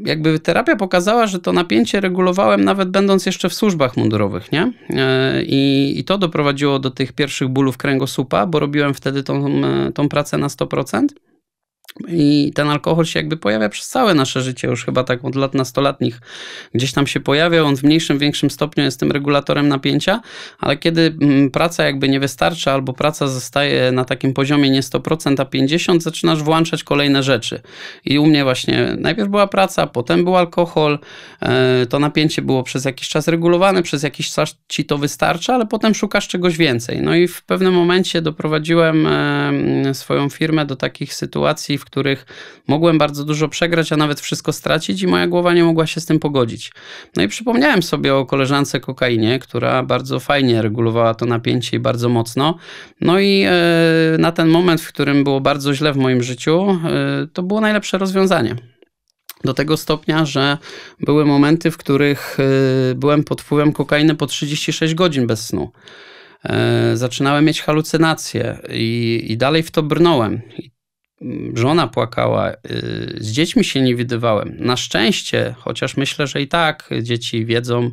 jakby terapia pokazała, że to napięcie regulowałem nawet będąc jeszcze w służbach mundurowych, nie? E, I, i to doprowadziło do tych pierwszych bólów kręgosłupa, bo robiłem wtedy tą, e, tą pracę na 100%. I ten alkohol się jakby pojawia przez całe nasze życie, już chyba tak od lat nastoletnich Gdzieś tam się pojawia, on w mniejszym, większym stopniu jest tym regulatorem napięcia, ale kiedy mm, praca jakby nie wystarcza albo praca zostaje na takim poziomie nie 100%, a 50%, zaczynasz włączać kolejne rzeczy. I u mnie właśnie najpierw była praca, potem był alkohol, e, to napięcie było przez jakiś czas regulowane, przez jakiś czas ci to wystarcza, ale potem szukasz czegoś więcej. No i w pewnym momencie doprowadziłem e, swoją firmę do takich sytuacji, w których mogłem bardzo dużo przegrać, a nawet wszystko stracić i moja głowa nie mogła się z tym pogodzić. No i przypomniałem sobie o koleżance kokainie, która bardzo fajnie regulowała to napięcie i bardzo mocno. No i e, na ten moment, w którym było bardzo źle w moim życiu, e, to było najlepsze rozwiązanie. Do tego stopnia, że były momenty, w których e, byłem pod wpływem kokainy po 36 godzin bez snu. Zaczynałem mieć halucynacje i, i dalej w to brnąłem. I żona płakała, y, z dziećmi się nie widywałem. Na szczęście, chociaż myślę, że i tak dzieci wiedzą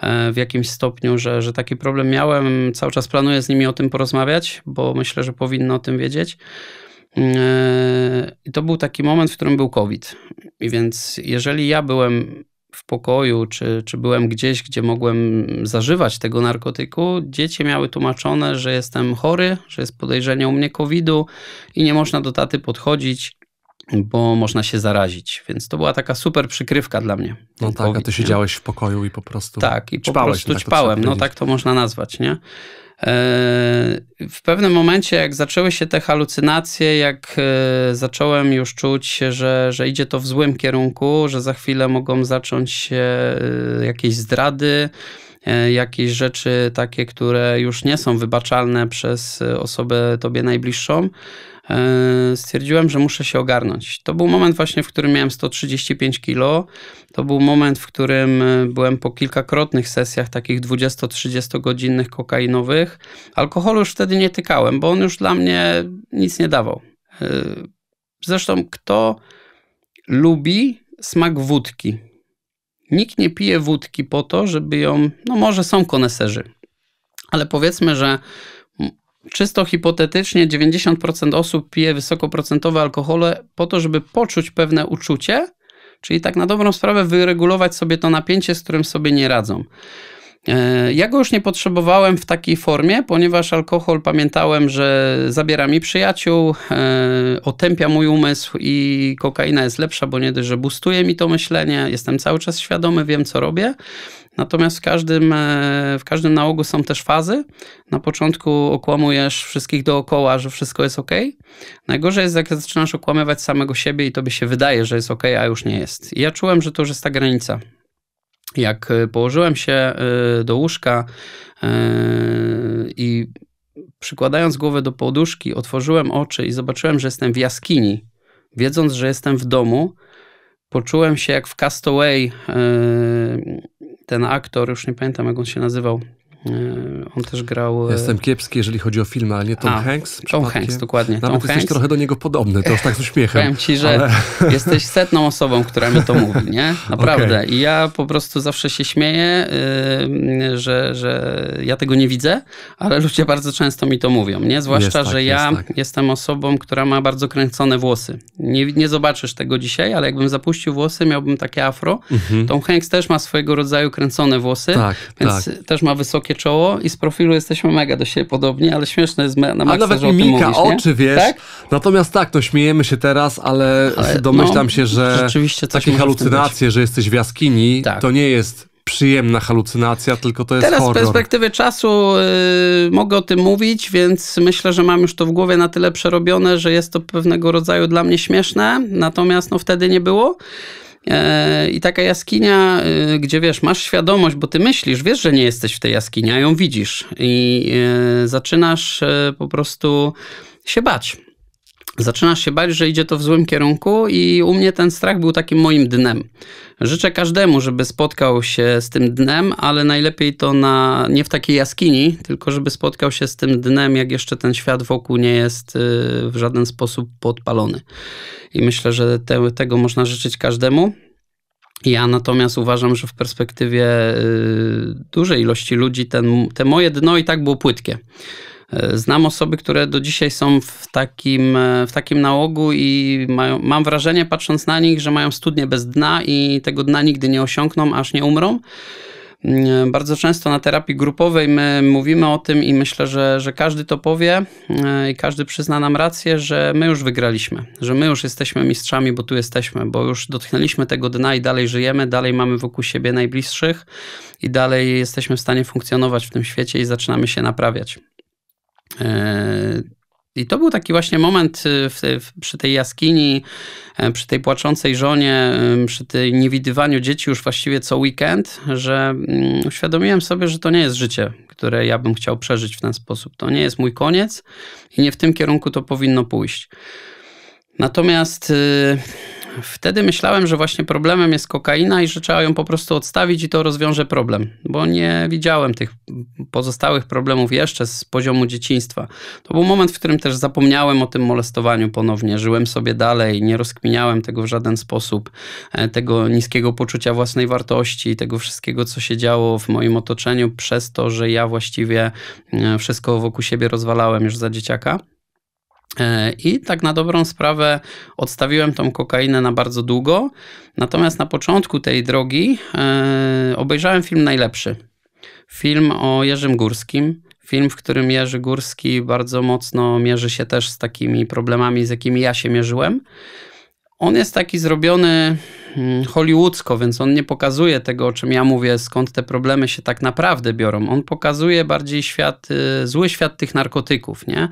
e, w jakimś stopniu, że, że taki problem miałem, cały czas planuję z nimi o tym porozmawiać, bo myślę, że powinno o tym wiedzieć. E, I to był taki moment, w którym był COVID. I więc jeżeli ja byłem w pokoju, czy, czy byłem gdzieś, gdzie mogłem zażywać tego narkotyku, dzieci miały tłumaczone, że jestem chory, że jest podejrzenie u mnie COVID-u i nie można do taty podchodzić, bo można się zarazić. Więc to była taka super przykrywka dla mnie. No tak, COVID, a ty siedziałeś nie? w pokoju i po prostu. Tak, i po prostu tak No tak to można nazwać, nie? E, w pewnym momencie, jak zaczęły się te halucynacje, jak e, zacząłem już czuć, że, że idzie to w złym kierunku, że za chwilę mogą zacząć się e, jakieś zdrady, jakieś rzeczy takie, które już nie są wybaczalne przez osobę tobie najbliższą, E, stwierdziłem, że muszę się ogarnąć. To był moment właśnie, w którym miałem 135 kg. To był moment, w którym e, byłem po kilkakrotnych sesjach takich 20-30 godzinnych kokainowych. Alkoholu już wtedy nie tykałem, bo on już dla mnie nic nie dawał. E, zresztą kto lubi smak wódki? Nikt nie pije wódki po to, żeby ją, no może są koneserzy, ale powiedzmy, że czysto hipotetycznie 90% osób pije wysokoprocentowe alkohole po to, żeby poczuć pewne uczucie, czyli tak na dobrą sprawę wyregulować sobie to napięcie, z którym sobie nie radzą. E, ja go już nie potrzebowałem w takiej formie, ponieważ alkohol pamiętałem, że zabiera mi przyjaciół, e, otępia mój umysł i kokaina jest lepsza, bo nie dość, że bustuje mi to myślenie, jestem cały czas świadomy, wiem co robię, Natomiast w każdym, e, w każdym nałogu są też fazy. Na początku okłamujesz wszystkich dookoła, że wszystko jest ok. Najgorzej jest, jak zaczynasz okłamywać samego siebie i tobie się wydaje, że jest ok, a już nie jest. I ja czułem, że to już jest ta granica. Jak e, położyłem się e, do łóżka i przykładając głowę do poduszki, otworzyłem oczy i zobaczyłem, że jestem w jaskini. Wiedząc, że jestem w domu, poczułem się jak w Castaway ten aktor, już nie pamiętam jak on się nazywał, E, on też grał. E, jestem kiepski, jeżeli chodzi o filmy, ale nie Tom A, Hanks. Tom Hanks, dokładnie. Nawet Tom jesteś Hanks? trochę do niego podobny, to już tak z uśmiechem. Powiem ci, że ale... jesteś setną osobą, która mi to mówi, nie? Naprawdę. Okay. I ja po prostu zawsze się śmieję, y, że, że ja tego nie widzę, ale ludzie bardzo często mi to mówią, nie? Zwłaszcza, tak, że ja tak. jestem osobą, która ma bardzo kręcone włosy. Nie, nie zobaczysz tego dzisiaj, ale jakbym zapuścił włosy, miałbym takie afro. Mhm. Tom Hanks też ma swojego rodzaju kręcone włosy, tak, więc tak. też ma wysokie czoło i z profilu jesteśmy mega do siebie podobni, ale śmieszne jest na maksa, A nawet że mimika, mówisz, oczy, wiesz. Tak? Natomiast tak, no śmiejemy się teraz, ale, ale no, domyślam no, się, że takie halucynacje, że jesteś w jaskini, tak. to nie jest przyjemna halucynacja, tylko to jest Teraz horror. z perspektywy czasu yy, mogę o tym mówić, więc myślę, że mam już to w głowie na tyle przerobione, że jest to pewnego rodzaju dla mnie śmieszne, natomiast no wtedy nie było. E, I taka jaskinia, y, gdzie wiesz, masz świadomość, bo ty myślisz, wiesz, że nie jesteś w tej jaskini, a ją widzisz i e, zaczynasz e, po prostu się bać zaczynasz się bać, że idzie to w złym kierunku, i u mnie ten strach był takim moim dnem. Życzę każdemu, żeby spotkał się z tym dnem, ale najlepiej to na, nie w takiej jaskini, tylko żeby spotkał się z tym dnem, jak jeszcze ten świat wokół nie jest y, w żaden sposób podpalony. I myślę, że te, tego można życzyć każdemu. Ja natomiast uważam, że w perspektywie y, dużej ilości ludzi ten, te moje dno i tak było płytkie. E, znam osoby, które do dzisiaj są w takim, e, w takim nałogu i mają, mam wrażenie, patrząc na nich, że mają studnie bez dna i tego dna nigdy nie osiągną, aż nie umrą. Mm, e, bardzo często na terapii grupowej my mówimy o tym i myślę, że, że każdy to powie i każdy przyzna nam rację, że my już wygraliśmy, że my już jesteśmy mistrzami, bo tu jesteśmy, bo już dotknęliśmy tego dna i dalej żyjemy, dalej mamy wokół siebie najbliższych i dalej jesteśmy w stanie funkcjonować w tym świecie i zaczynamy się naprawiać. Yy, I to był taki właśnie moment y, w, w, przy tej jaskini, y, przy tej płaczącej żonie, przy tym niewidywaniu dzieci już właściwie co weekend, że mm, uświadomiłem sobie, że to nie jest życie, które ja bym chciał przeżyć w ten sposób. To nie jest mój koniec i nie w tym kierunku to powinno pójść. Natomiast y, wtedy myślałem, że właśnie problemem jest kokaina i że trzeba ją po prostu odstawić i to rozwiąże problem, bo nie widziałem tych pozostałych problemów jeszcze z poziomu dzieciństwa. To był moment, w którym też zapomniałem o tym molestowaniu ponownie. Żyłem sobie dalej, nie rozkminiałem tego w żaden sposób, e, tego niskiego poczucia własnej wartości, tego wszystkiego, co się działo w moim otoczeniu przez to, że ja właściwie e, wszystko wokół siebie rozwalałem już za dzieciaka. E, I tak na dobrą sprawę odstawiłem tą kokainę na bardzo długo. Natomiast na początku tej drogi e, obejrzałem film najlepszy. Film o Jerzym Górskim. Film, w którym Jerzy Górski bardzo mocno mierzy się też z takimi problemami, z jakimi ja się mierzyłem. On jest taki zrobiony Mhm. hollywoodzko, więc on nie pokazuje tego, o czym ja mówię, skąd te problemy się tak naprawdę biorą. On pokazuje bardziej świat, y, zły świat tych narkotyków, nie?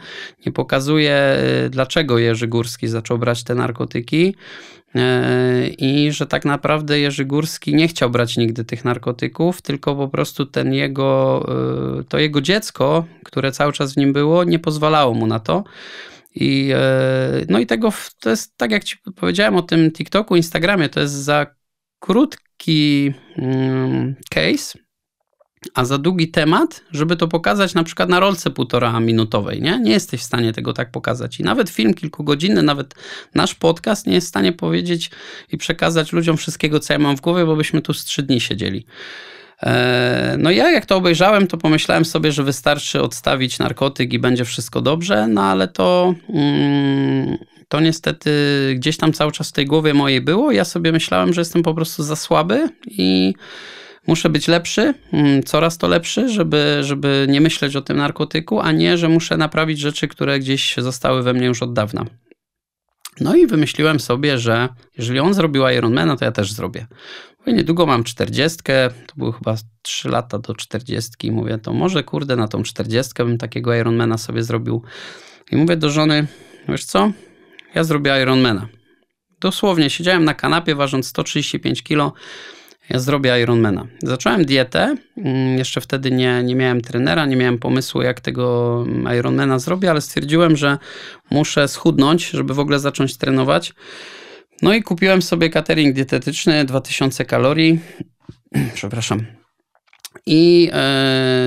Nie pokazuje, y, dlaczego Jerzy Górski zaczął brać te narkotyki y, i że tak naprawdę Jerzy Górski nie chciał brać nigdy tych narkotyków, tylko po prostu ten jego, to jego dziecko, które cały czas w nim było, nie pozwalało mu na to. I, e, no i tego, to jest tak jak ci powiedziałem o tym TikToku, Instagramie, to jest za krótki mm, case, a za długi temat, żeby to pokazać na przykład na rolce półtora minutowej, nie? Nie jesteś w stanie tego tak pokazać. I nawet film kilkugodzinny, nawet nasz podcast nie jest w stanie powiedzieć i przekazać ludziom wszystkiego, co ja mam w głowie, bo byśmy tu z trzy dni siedzieli. E, no ja jak to obejrzałem, to pomyślałem sobie, że wystarczy odstawić narkotyk i będzie wszystko dobrze, no ale to, mm, to niestety gdzieś tam cały czas w tej głowie mojej było. Ja sobie myślałem, że jestem po prostu za słaby i muszę być lepszy, mm, coraz to lepszy, żeby, żeby nie myśleć o tym narkotyku, a nie, że muszę naprawić rzeczy, które gdzieś zostały we mnie już od dawna. No i wymyśliłem sobie, że jeżeli on zrobił Ironmana, to ja też zrobię. Mówię, niedługo mam czterdziestkę, to były chyba 3 lata do czterdziestki. Mówię, to może kurde na tą czterdziestkę bym takiego Ironmana sobie zrobił. I mówię do żony, wiesz co, ja zrobię Ironmana. Dosłownie siedziałem na kanapie ważąc 135 kg ja zrobię Ironmana. Zacząłem dietę, mm, jeszcze wtedy nie, nie miałem trenera, nie miałem pomysłu, jak tego mm, Ironmana zrobię, ale stwierdziłem, że muszę schudnąć, żeby w ogóle zacząć trenować. No i kupiłem sobie catering dietetyczny, 2000 kalorii, przepraszam, i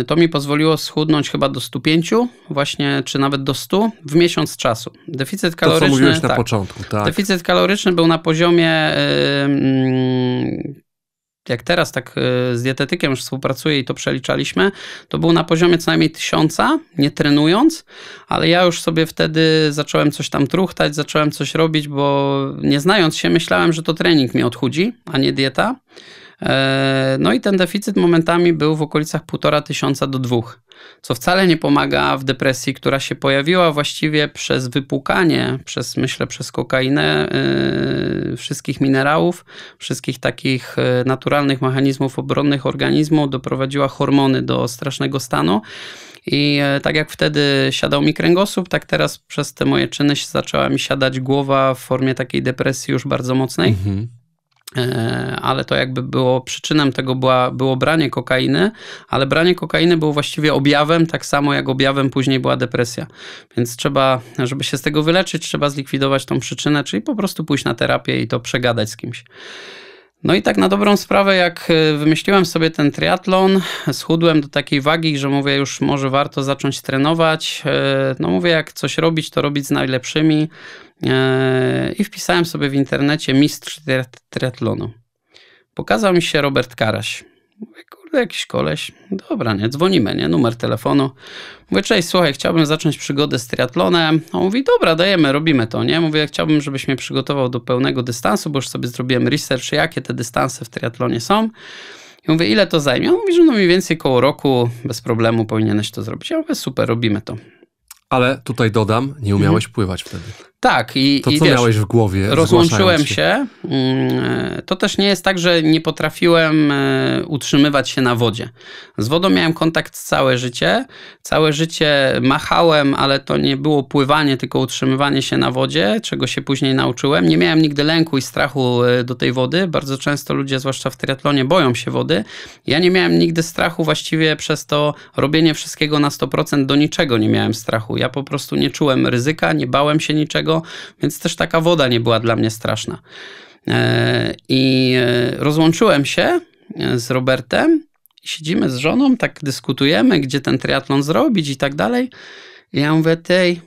y, to mi pozwoliło schudnąć chyba do 105, właśnie, czy nawet do 100 w miesiąc czasu. Deficyt kaloryczny. To, co mówiłeś na tak, początku, tak. Deficyt kaloryczny był na poziomie y, jak teraz tak y, z dietetykiem już współpracuję i to przeliczaliśmy, to był na poziomie co najmniej tysiąca, nie trenując, ale ja już sobie wtedy zacząłem coś tam truchtać, zacząłem coś robić, bo nie znając się myślałem, że to trening mnie odchudzi, a nie dieta. E, no i ten deficyt momentami był w okolicach 1,5 tysiąca do 2, co wcale nie pomaga w depresji, która się pojawiła właściwie przez wypłukanie, przez myślę, przez kokainę e, wszystkich minerałów, wszystkich takich e, naturalnych mechanizmów obronnych organizmu, doprowadziła hormony do strasznego stanu. I tak jak wtedy siadał mi kręgosłup, tak teraz przez te moje czyny zaczęła mi siadać głowa w formie takiej depresji już bardzo mocnej. Mhm. E, ale to jakby było przyczyną tego była, było branie kokainy, ale branie kokainy było właściwie objawem, tak samo jak objawem później była depresja. Więc trzeba, żeby się z tego wyleczyć, trzeba zlikwidować tą przyczynę, czyli po prostu pójść na terapię i to przegadać z kimś. No i tak na dobrą sprawę, jak e, wymyśliłem sobie ten triatlon, schudłem do takiej wagi, że mówię już może warto zacząć trenować. E, no mówię, jak coś robić, to robić z najlepszymi. E, i wpisałem sobie w internecie mistrz triatlonu. Pokazał mi się Robert Karaś. Mówię, kurde, jakiś koleś. Dobra, nie, dzwonimy, nie, numer telefonu. Mówię, cześć, słuchaj, chciałbym zacząć przygodę z triatlonem. on mówi, dobra, dajemy, robimy to, nie. Mówię, chciałbym, żebyś mnie przygotował do pełnego dystansu, bo już sobie zrobiłem research, jakie te dystanse w triatlonie są. I mówię, ile to zajmie? On mówi, że no mniej więcej koło roku, bez problemu powinieneś to zrobić. Ja mówię, super, robimy to. Ale tutaj dodam, nie mhm. umiałeś mhm. pływać wtedy. Tak. I, to co wiesz, miałeś w głowie? Rozłączyłem się. się. Mm, to też nie jest tak, że nie potrafiłem e, utrzymywać się na wodzie. Z wodą miałem kontakt całe życie. Całe życie machałem, ale to nie było pływanie, tylko utrzymywanie się na wodzie, czego się później nauczyłem. Nie miałem nigdy lęku i strachu e, do tej wody. Bardzo często ludzie, zwłaszcza w triatlonie, boją się wody. Ja nie miałem nigdy strachu właściwie przez to robienie wszystkiego na 100%, do niczego nie miałem strachu. Ja po prostu nie czułem ryzyka, nie bałem się niczego, więc też taka woda nie była dla mnie straszna. E, I e, rozłączyłem się e, z Robertem, siedzimy z żoną, tak dyskutujemy, gdzie ten triatlon zrobić i tak dalej. I ja mówię, tej,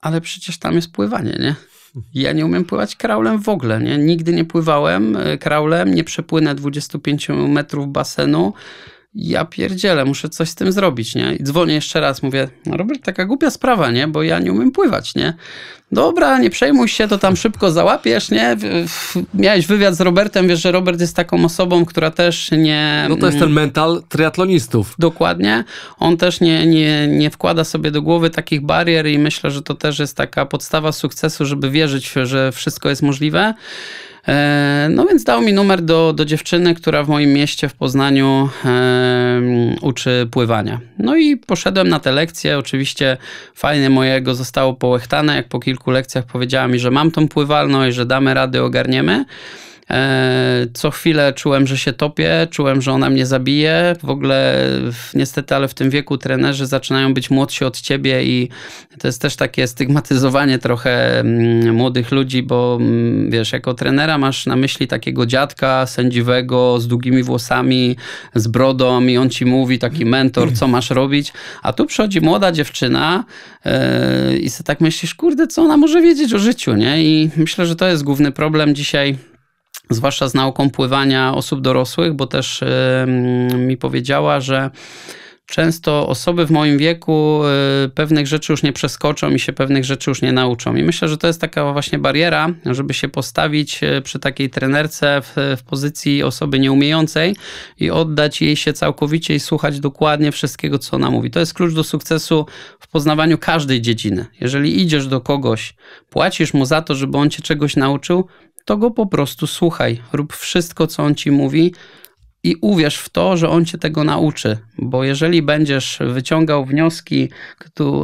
ale przecież tam jest pływanie, nie? Ja nie umiem pływać kraulem w ogóle, nie? Nigdy nie pływałem kraulem, nie przepłynę 25 metrów basenu ja pierdzielę, muszę coś z tym zrobić, nie? I dzwonię jeszcze raz, mówię, no Robert, taka głupia sprawa, nie? Bo ja nie umiem pływać, nie? Dobra, nie przejmuj się, to tam szybko załapiesz, nie? Miałeś wywiad z Robertem, wiesz, że Robert jest taką osobą, która też nie... No to jest ten mm, mental triatlonistów. Dokładnie. On też nie, nie, nie wkłada sobie do głowy takich barier i myślę, że to też jest taka podstawa sukcesu, żeby wierzyć, że wszystko jest możliwe. E, no więc dał mi numer do, do dziewczyny, która w moim mieście w Poznaniu uczy pływania. No i poszedłem na te lekcje. Oczywiście fajnie mojego zostało połechtane, jak po kilku lekcjach powiedziała mi, że mam tą pływalność, że damy rady, ogarniemy. E, co chwilę czułem, że się topię, czułem, że ona mnie zabije. W ogóle niestety, ale w tym wieku trenerzy zaczynają być młodsi od ciebie i to jest też takie stygmatyzowanie trochę mm, młodych ludzi, bo mm, wiesz, jako trenera masz na myśli takiego dziadka sędziwego z długimi włosami, z brodą i on ci mówi, taki mentor, co masz robić. A tu przychodzi młoda dziewczyna e, i sobie tak myślisz, kurde, co ona może wiedzieć o życiu, nie? I myślę, że to jest główny problem dzisiaj zwłaszcza z nauką pływania osób dorosłych, bo też mi powiedziała, że często osoby w moim wieku y, pewnych rzeczy już nie przeskoczą i się pewnych rzeczy już nie nauczą. I myślę, że to jest taka właśnie bariera, żeby się postawić y, przy takiej trenerce w, w pozycji osoby nieumiejącej i oddać jej się całkowicie i słuchać dokładnie wszystkiego, co ona mówi. To jest klucz do sukcesu w poznawaniu każdej dziedziny. Jeżeli idziesz do kogoś, płacisz mu za to, żeby on cię czegoś nauczył, to go po prostu słuchaj. Rób wszystko, co on ci mówi i uwierz w to, że on cię tego nauczy, bo jeżeli będziesz wyciągał wnioski,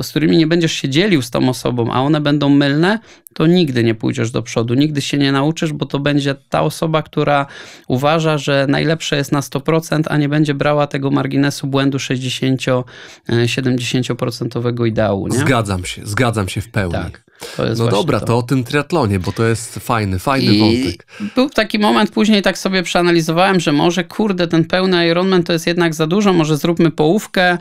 z którymi nie będziesz się dzielił z tą osobą, a one będą mylne, to nigdy nie pójdziesz do przodu, nigdy się nie nauczysz, bo to będzie ta osoba, która uważa, że najlepsze jest na 100%, a nie będzie brała tego marginesu błędu 60-70% e, ideału. Nie? Zgadzam się, zgadzam się w pełni. Tak no dobra, to. to. o tym triatlonie, bo to jest fajny, fajny I wątek. Był taki moment, później tak sobie przeanalizowałem, że może kurde, ten pełny Ironman to jest jednak za dużo, może zróbmy połówkę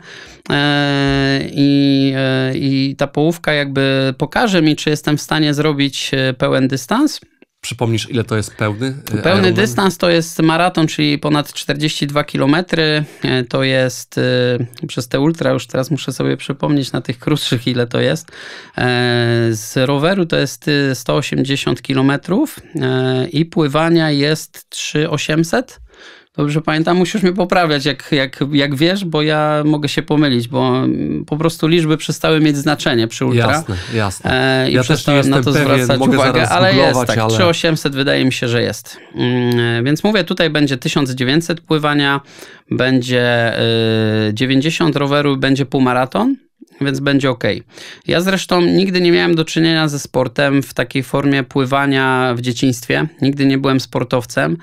e, i, e, i ta połówka jakby pokaże mi, czy jestem w stanie zrobić e, pełen dystans. Przypomnisz, ile to jest pełny? E, pełny Ironman? dystans to jest maraton, czyli ponad 42 km. E, to jest e, przez te ultra, już teraz muszę sobie przypomnieć na tych krótszych, ile to jest. Z roweru to jest 180 km i pływania jest 3800 dobrze pamiętam, musisz mnie poprawiać, jak, jak, jak wiesz, bo ja mogę się pomylić, bo mm, po prostu liczby przestały mieć znaczenie przy ultra. Jasne, jasne. E, I ja przestałem na to pewien, zwracać uwagę, ale jest tak, ale... 3800 wydaje mi się, że jest. Mm, e, więc mówię, tutaj będzie 1900 pływania, będzie yy, 90 roweru, będzie półmaraton więc będzie ok. Ja zresztą nigdy nie miałem do czynienia ze sportem w takiej formie pływania w dzieciństwie. Nigdy nie byłem sportowcem.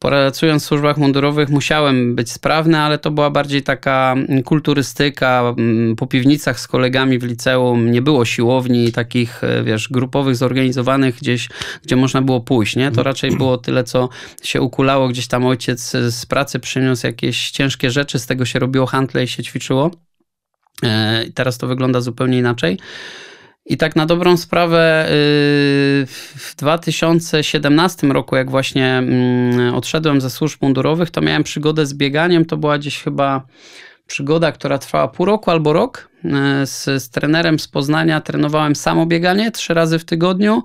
Pracując w służbach mundurowych musiałem być sprawny, ale to była bardziej taka mm, kulturystyka. Mm, po piwnicach z kolegami w liceum nie było siłowni takich, e, wiesz, grupowych, zorganizowanych gdzieś, gdzie można było pójść, nie? To raczej było tyle, co się ukulało. Gdzieś tam ojciec z pracy przyniósł jakieś ciężkie rzeczy, z tego się robiło handle i się ćwiczyło. E, teraz to wygląda zupełnie inaczej. I tak na dobrą sprawę y, w 2017 roku, jak właśnie mm, odszedłem ze służb mundurowych, to miałem przygodę z bieganiem. To była gdzieś chyba przygoda, która trwała pół roku albo rok. E, z, z trenerem z Poznania trenowałem samo bieganie trzy razy w tygodniu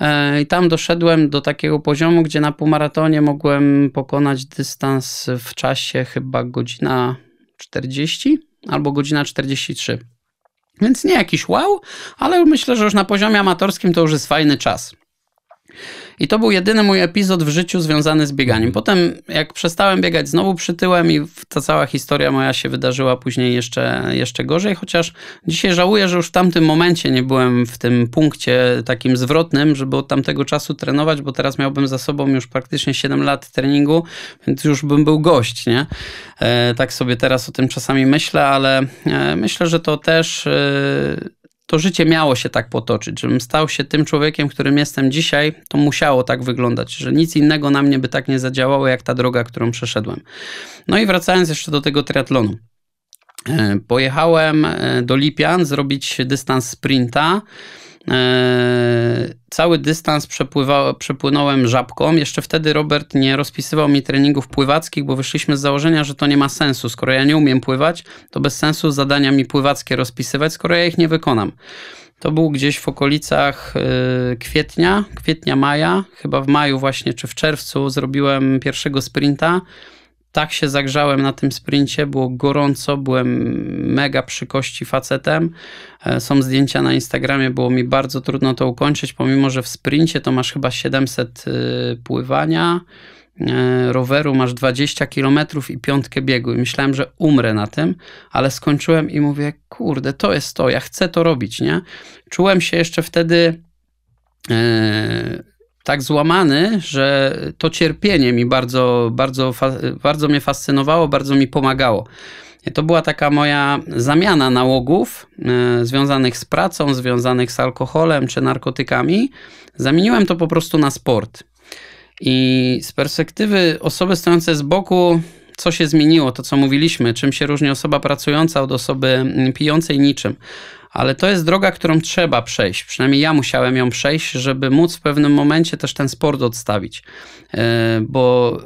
e, i tam doszedłem do takiego poziomu, gdzie na półmaratonie mogłem pokonać dystans w czasie chyba godzina 40 albo godzina 43. Więc nie jakiś wow, ale myślę, że już na poziomie amatorskim to już jest fajny czas. I to był jedyny mój epizod w życiu związany z bieganiem. Mhm. Potem, jak przestałem biegać, znowu przytyłem i ta cała historia moja się wydarzyła później jeszcze, jeszcze gorzej, chociaż dzisiaj żałuję, że już w tamtym momencie nie byłem w tym punkcie takim zwrotnym, żeby od tamtego czasu trenować, bo teraz miałbym za sobą już praktycznie 7 lat treningu, więc już bym był gość, nie? E, tak sobie teraz o tym czasami myślę, ale e, myślę, że to też e, to życie miało się tak potoczyć, żebym stał się tym człowiekiem, którym jestem dzisiaj, to musiało tak wyglądać, że nic innego na mnie by tak nie zadziałało, jak ta droga, którą przeszedłem. No i wracając jeszcze do tego triatlonu. E, pojechałem e, do Lipian zrobić dystans sprinta. E, cały dystans przepłynąłem żabką. Jeszcze wtedy Robert nie rozpisywał mi treningów pływackich, bo wyszliśmy z założenia, że to nie ma sensu. Skoro ja nie umiem pływać, to bez sensu zadania mi pływackie rozpisywać, skoro ja ich nie wykonam. To był gdzieś w okolicach e, kwietnia, kwietnia, maja. Chyba w maju właśnie, czy w czerwcu zrobiłem pierwszego sprinta tak się zagrzałem na tym sprincie, było gorąco, byłem mega przy kości facetem. E, są zdjęcia na Instagramie, było mi bardzo trudno to ukończyć, pomimo że w sprincie to masz chyba 700 y, pływania, e, roweru masz 20 km i piątkę biegu. I myślałem, że umrę na tym, ale skończyłem i mówię, kurde, to jest to, ja chcę to robić, nie? Czułem się jeszcze wtedy... Yy, tak złamany, że to cierpienie mi bardzo, bardzo, bardzo mnie fascynowało, bardzo mi pomagało. To była taka moja zamiana nałogów e, związanych z pracą, związanych z alkoholem czy narkotykami. Zamieniłem to po prostu na sport. I z perspektywy osoby stojącej z boku, co się zmieniło, to co mówiliśmy, czym się różni osoba pracująca od osoby pijącej niczym ale to jest droga, którą trzeba przejść. Przynajmniej ja musiałem ją przejść, żeby móc w pewnym momencie też ten sport odstawić, e, bo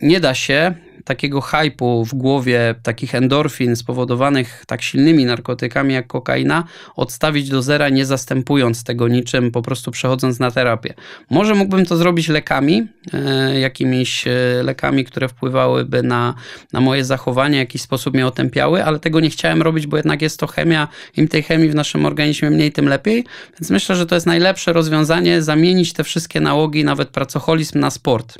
nie da się takiego hypu w głowie, takich endorfin spowodowanych tak silnymi narkotykami jak kokaina, odstawić do zera, nie zastępując tego niczym, po prostu przechodząc na terapię. Może mógłbym to zrobić lekami, e, jakimiś e, lekami, które wpływałyby na, na moje zachowanie, w jakiś sposób mnie otępiały, ale tego nie chciałem robić, bo jednak jest to chemia. Im tej chemii w naszym organizmie mniej, tym lepiej. Więc myślę, że to jest najlepsze rozwiązanie, zamienić te wszystkie nałogi, nawet pracoholizm na sport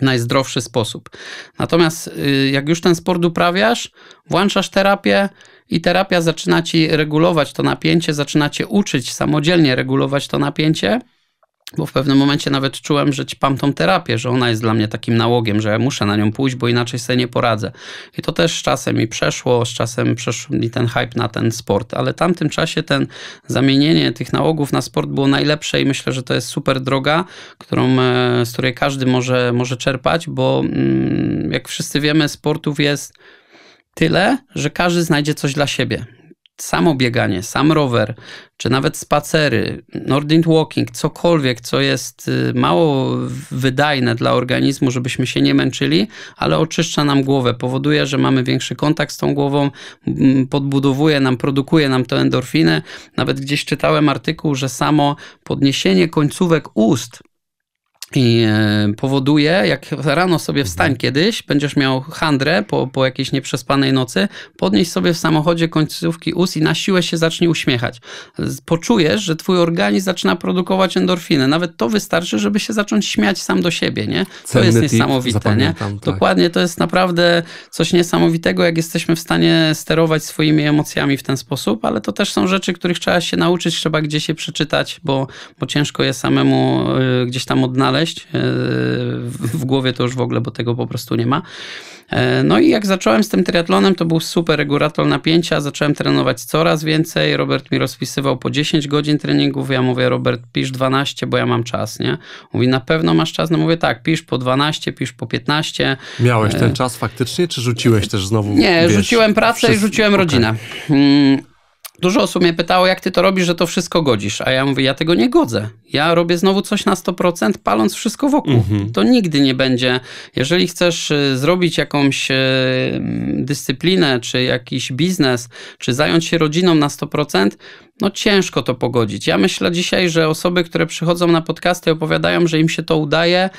najzdrowszy sposób. Natomiast y, jak już ten sport uprawiasz, włączasz terapię i terapia zaczyna ci regulować to napięcie, zaczyna cię uczyć samodzielnie regulować to napięcie bo w pewnym momencie nawet czułem, że ćpam tą terapię, że ona jest dla mnie takim nałogiem, że ja muszę na nią pójść, bo inaczej sobie nie poradzę. I to też z czasem mi przeszło, z czasem przeszł mi ten hype na ten sport, ale w tamtym czasie ten zamienienie tych nałogów na sport było najlepsze i myślę, że to jest super droga, którą, e, z której każdy może, może czerpać, bo mm, jak wszyscy wiemy, sportów jest tyle, że każdy znajdzie coś dla siebie samo bieganie, sam rower, czy nawet spacery, nordic walking, cokolwiek, co jest y, mało wydajne dla organizmu, żebyśmy się nie męczyli, ale oczyszcza nam głowę, powoduje, że mamy większy kontakt z tą głową, podbudowuje nam, produkuje nam tę endorfinę. Nawet gdzieś czytałem artykuł, że samo podniesienie końcówek ust i e, powoduje, jak rano sobie wstań mhm. kiedyś, będziesz miał handrę po, po jakiejś nieprzespanej nocy, podnieś sobie w samochodzie końcówki ust i na siłę się zacznie uśmiechać. Poczujesz, że twój organizm zaczyna produkować endorfiny. Nawet to wystarczy, żeby się zacząć śmiać sam do siebie, nie? To Cenny jest niesamowite, nie? Tak. Dokładnie, to jest naprawdę coś niesamowitego, jak jesteśmy w stanie sterować swoimi emocjami w ten sposób, ale to też są rzeczy, których trzeba się nauczyć, trzeba gdzieś je przeczytać, bo, bo ciężko je samemu e, gdzieś tam odnaleźć znaleźć. E, w głowie to już w ogóle, bo tego po prostu nie ma. E, no i jak zacząłem z tym triatlonem, to był super regulator napięcia. Zacząłem trenować coraz więcej. Robert mi rozpisywał po 10 godzin treningów. Ja mówię, Robert, pisz 12, bo ja mam czas, nie? Mówi, na pewno masz czas? No mówię, tak, pisz po 12, pisz po 15. Miałeś e, ten czas faktycznie, czy rzuciłeś też znowu? Nie, wiesz, rzuciłem pracę przez... i rzuciłem rodzinę. Okay. Mm, Dużo osób mnie pytało, jak ty to robisz, że to wszystko godzisz. A ja mówię, ja tego nie godzę. Ja robię znowu coś na 100%, paląc wszystko wokół. Mhm. To nigdy nie będzie. Jeżeli chcesz y, zrobić jakąś y, dyscyplinę, czy jakiś biznes, czy zająć się rodziną na 100%, no ciężko to pogodzić. Ja myślę dzisiaj, że osoby, które przychodzą na podcasty, opowiadają, że im się to udaje,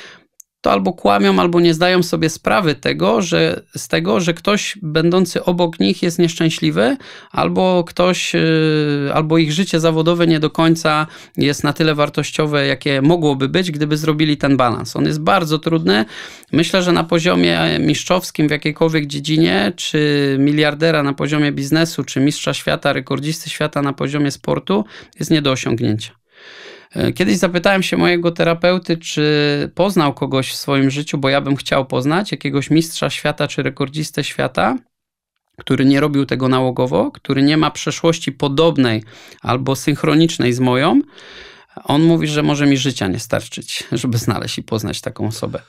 to albo kłamią, albo nie zdają sobie sprawy tego, że, z tego, że ktoś będący obok nich jest nieszczęśliwy, albo ktoś, y, albo ich życie zawodowe nie do końca jest na tyle wartościowe, jakie mogłoby być, gdyby zrobili ten balans. On jest bardzo trudny. Myślę, że na poziomie mistrzowskim w jakiejkolwiek dziedzinie, czy miliardera na poziomie biznesu, czy mistrza świata, rekordzisty świata na poziomie sportu jest nie do osiągnięcia. E, kiedyś zapytałem się mojego terapeuty, czy poznał kogoś w swoim życiu, bo ja bym chciał poznać jakiegoś mistrza świata czy rekordzistę świata, który nie robił tego nałogowo, który nie ma przeszłości podobnej albo synchronicznej z moją. On mówi, że może mi życia nie starczyć, żeby znaleźć i poznać taką osobę.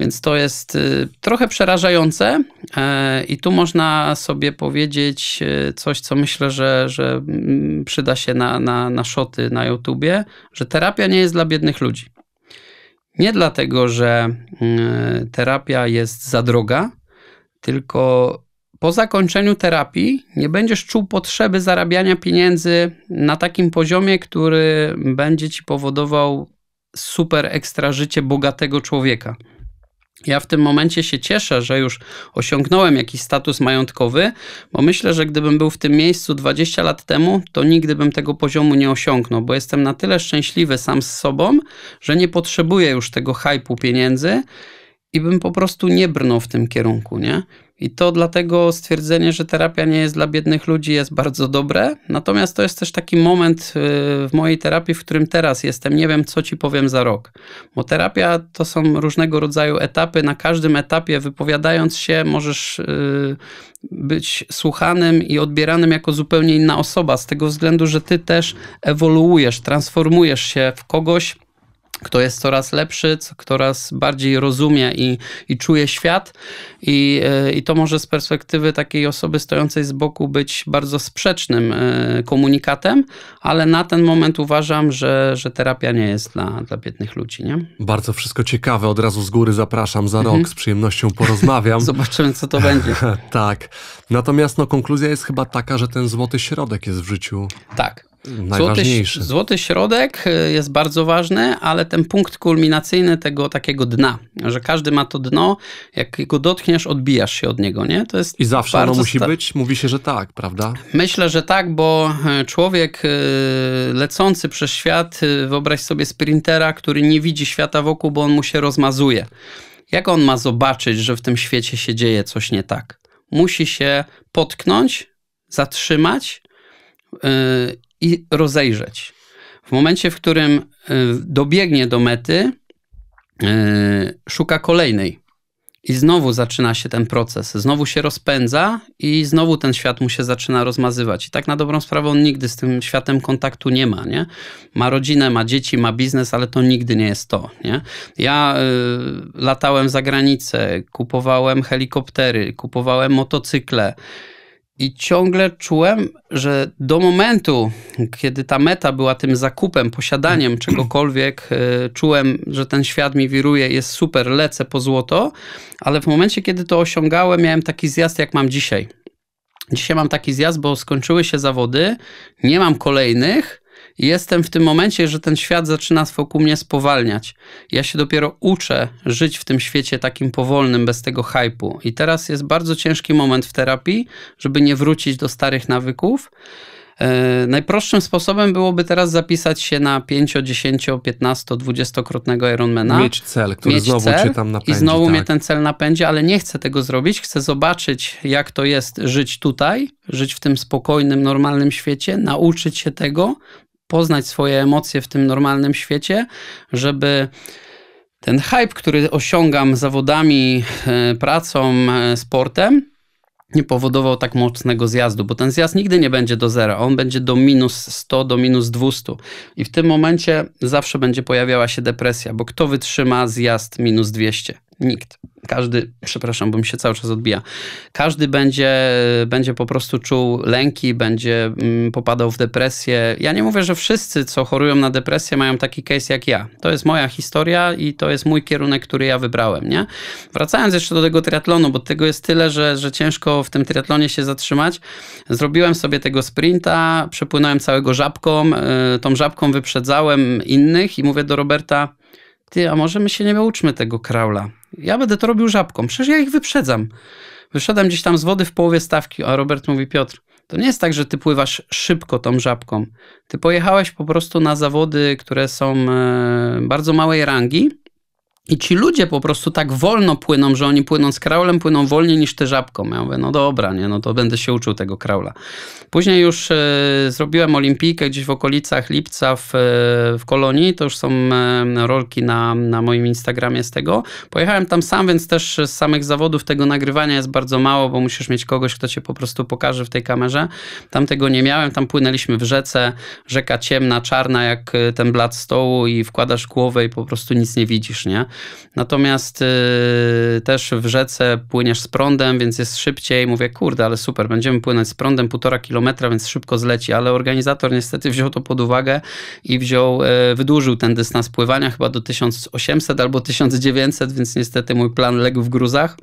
Więc to jest y, trochę przerażające e, i tu można sobie powiedzieć y, coś, co myślę, że, że mm, przyda się na, na, na szoty na YouTubie, że terapia nie jest dla biednych ludzi. Nie dlatego, że y, terapia jest za droga, tylko po zakończeniu terapii nie będziesz czuł potrzeby zarabiania pieniędzy na takim poziomie, który będzie ci powodował super ekstra życie bogatego człowieka. Ja w tym momencie się cieszę, że już osiągnąłem jakiś status majątkowy, bo myślę, że gdybym był w tym miejscu 20 lat temu, to nigdy bym tego poziomu nie osiągnął, bo jestem na tyle szczęśliwy sam z sobą, że nie potrzebuję już tego hypu pieniędzy i bym po prostu nie brnął w tym kierunku, nie? I to dlatego stwierdzenie, że terapia nie jest dla biednych ludzi jest bardzo dobre. Natomiast to jest też taki moment y, w mojej terapii, w którym teraz jestem. Nie wiem, co ci powiem za rok. Bo terapia to są różnego rodzaju etapy. Na każdym etapie, wypowiadając się, możesz y, być słuchanym i odbieranym jako zupełnie inna osoba, z tego względu, że ty też ewoluujesz, transformujesz się w kogoś kto jest coraz lepszy, coraz bardziej rozumie i, i czuje świat. I, e, I to może z perspektywy takiej osoby stojącej z boku być bardzo sprzecznym e, komunikatem, ale na ten moment uważam, że, że terapia nie jest dla, dla biednych ludzi. Nie? Bardzo wszystko ciekawe. Od razu z góry zapraszam za mhm. rok. Z przyjemnością porozmawiam. Zobaczymy, co to będzie. tak. Natomiast no, konkluzja jest chyba taka, że ten złoty środek jest w życiu. Tak. Najważniejszy. Złoty, złoty środek y, jest bardzo ważny, ale ten punkt kulminacyjny tego takiego dna, że każdy ma to dno, jak go dotkniesz, odbijasz się od niego, nie? To jest I zawsze ono musi być? Mówi się, że tak, prawda? Myślę, że tak, bo e, człowiek e, lecący przez świat, e, wyobraź sobie sprintera, który nie widzi świata wokół, bo on mu się rozmazuje jak on ma zobaczyć, że w tym świecie się dzieje coś nie tak? musi się potknąć, zatrzymać y, i rozejrzeć. W momencie, w którym y, dobiegnie do mety, y, szuka kolejnej i znowu zaczyna się ten proces, znowu się rozpędza i znowu ten świat mu się zaczyna rozmazywać. I tak na dobrą sprawę on nigdy z tym światem kontaktu nie ma, nie? Ma rodzinę, ma dzieci, ma biznes, ale to nigdy nie jest to, nie? Ja y, latałem za granicę, kupowałem helikoptery, kupowałem motocykle, i ciągle czułem, że do momentu, kiedy ta meta była tym zakupem, posiadaniem czegokolwiek, e, czułem, że ten świat mi wiruje, jest super, lecę po złoto, ale w momencie, kiedy to osiągałem, miałem taki zjazd, jak mam dzisiaj. Dzisiaj mam taki zjazd, bo skończyły się zawody, nie mam kolejnych, jestem w tym momencie, że ten świat zaczyna wokół mnie spowalniać. Ja się dopiero uczę żyć w tym świecie takim powolnym, bez tego hypu. I teraz jest bardzo ciężki moment w terapii, żeby nie wrócić do starych nawyków. E, najprostszym sposobem byłoby teraz zapisać się na 5, 10, 15, 20-krotnego Ironmana. Mieć cel, który mieć znowu cel cię tam napędzi. I znowu tak. mnie ten cel napędzi, ale nie chcę tego zrobić. Chcę zobaczyć, jak to jest żyć tutaj, żyć w tym spokojnym, normalnym świecie, nauczyć się tego, poznać swoje emocje w tym normalnym świecie, żeby ten hype, który osiągam zawodami, e, pracą, e, sportem, nie powodował tak mocnego zjazdu, bo ten zjazd nigdy nie będzie do zera, on będzie do minus 100, do minus 200 i w tym momencie zawsze będzie pojawiała się depresja, bo kto wytrzyma zjazd minus 200? Nikt. Każdy, przepraszam, bo mi się cały czas odbija. Każdy będzie, będzie po prostu czuł lęki, będzie mm, popadał w depresję. Ja nie mówię, że wszyscy, co chorują na depresję, mają taki case jak ja. To jest moja historia i to jest mój kierunek, który ja wybrałem, nie? Wracając jeszcze do tego triatlonu, bo tego jest tyle, że, że ciężko w tym triatlonie się zatrzymać. Zrobiłem sobie tego sprinta, przepłynąłem całego żabką, y, tą żabką wyprzedzałem innych i mówię do Roberta, ty, a może my się nie nauczmy tego kraula? ja będę to robił żabką. Przecież ja ich wyprzedzam. Wyszedłem gdzieś tam z wody w połowie stawki, a Robert mówi, Piotr, to nie jest tak, że ty pływasz szybko tą żabką. Ty pojechałeś po prostu na zawody, które są e, bardzo małej rangi, i ci ludzie po prostu tak wolno płyną, że oni płyną z kraulem, płyną wolniej niż ty żabką. Ja mówię, no dobra, nie, no to będę się uczył tego kraula. Później już e, zrobiłem olimpijkę gdzieś w okolicach lipca w, e, w Kolonii, to już są e, rolki na, na moim Instagramie z tego. Pojechałem tam sam, więc też z samych zawodów tego nagrywania jest bardzo mało, bo musisz mieć kogoś, kto cię po prostu pokaże w tej kamerze. Tam tego nie miałem, tam płynęliśmy w rzece, rzeka ciemna, czarna jak e, ten blat stołu i wkładasz głowę i po prostu nic nie widzisz, nie? Natomiast y, też w rzece płyniesz z prądem, więc jest szybciej. Mówię, kurde, ale super, będziemy płynąć z prądem półtora kilometra, więc szybko zleci. Ale organizator niestety wziął to pod uwagę i wziął, y, wydłużył ten dystans pływania chyba do 1800 albo 1900, więc niestety mój plan legł w gruzach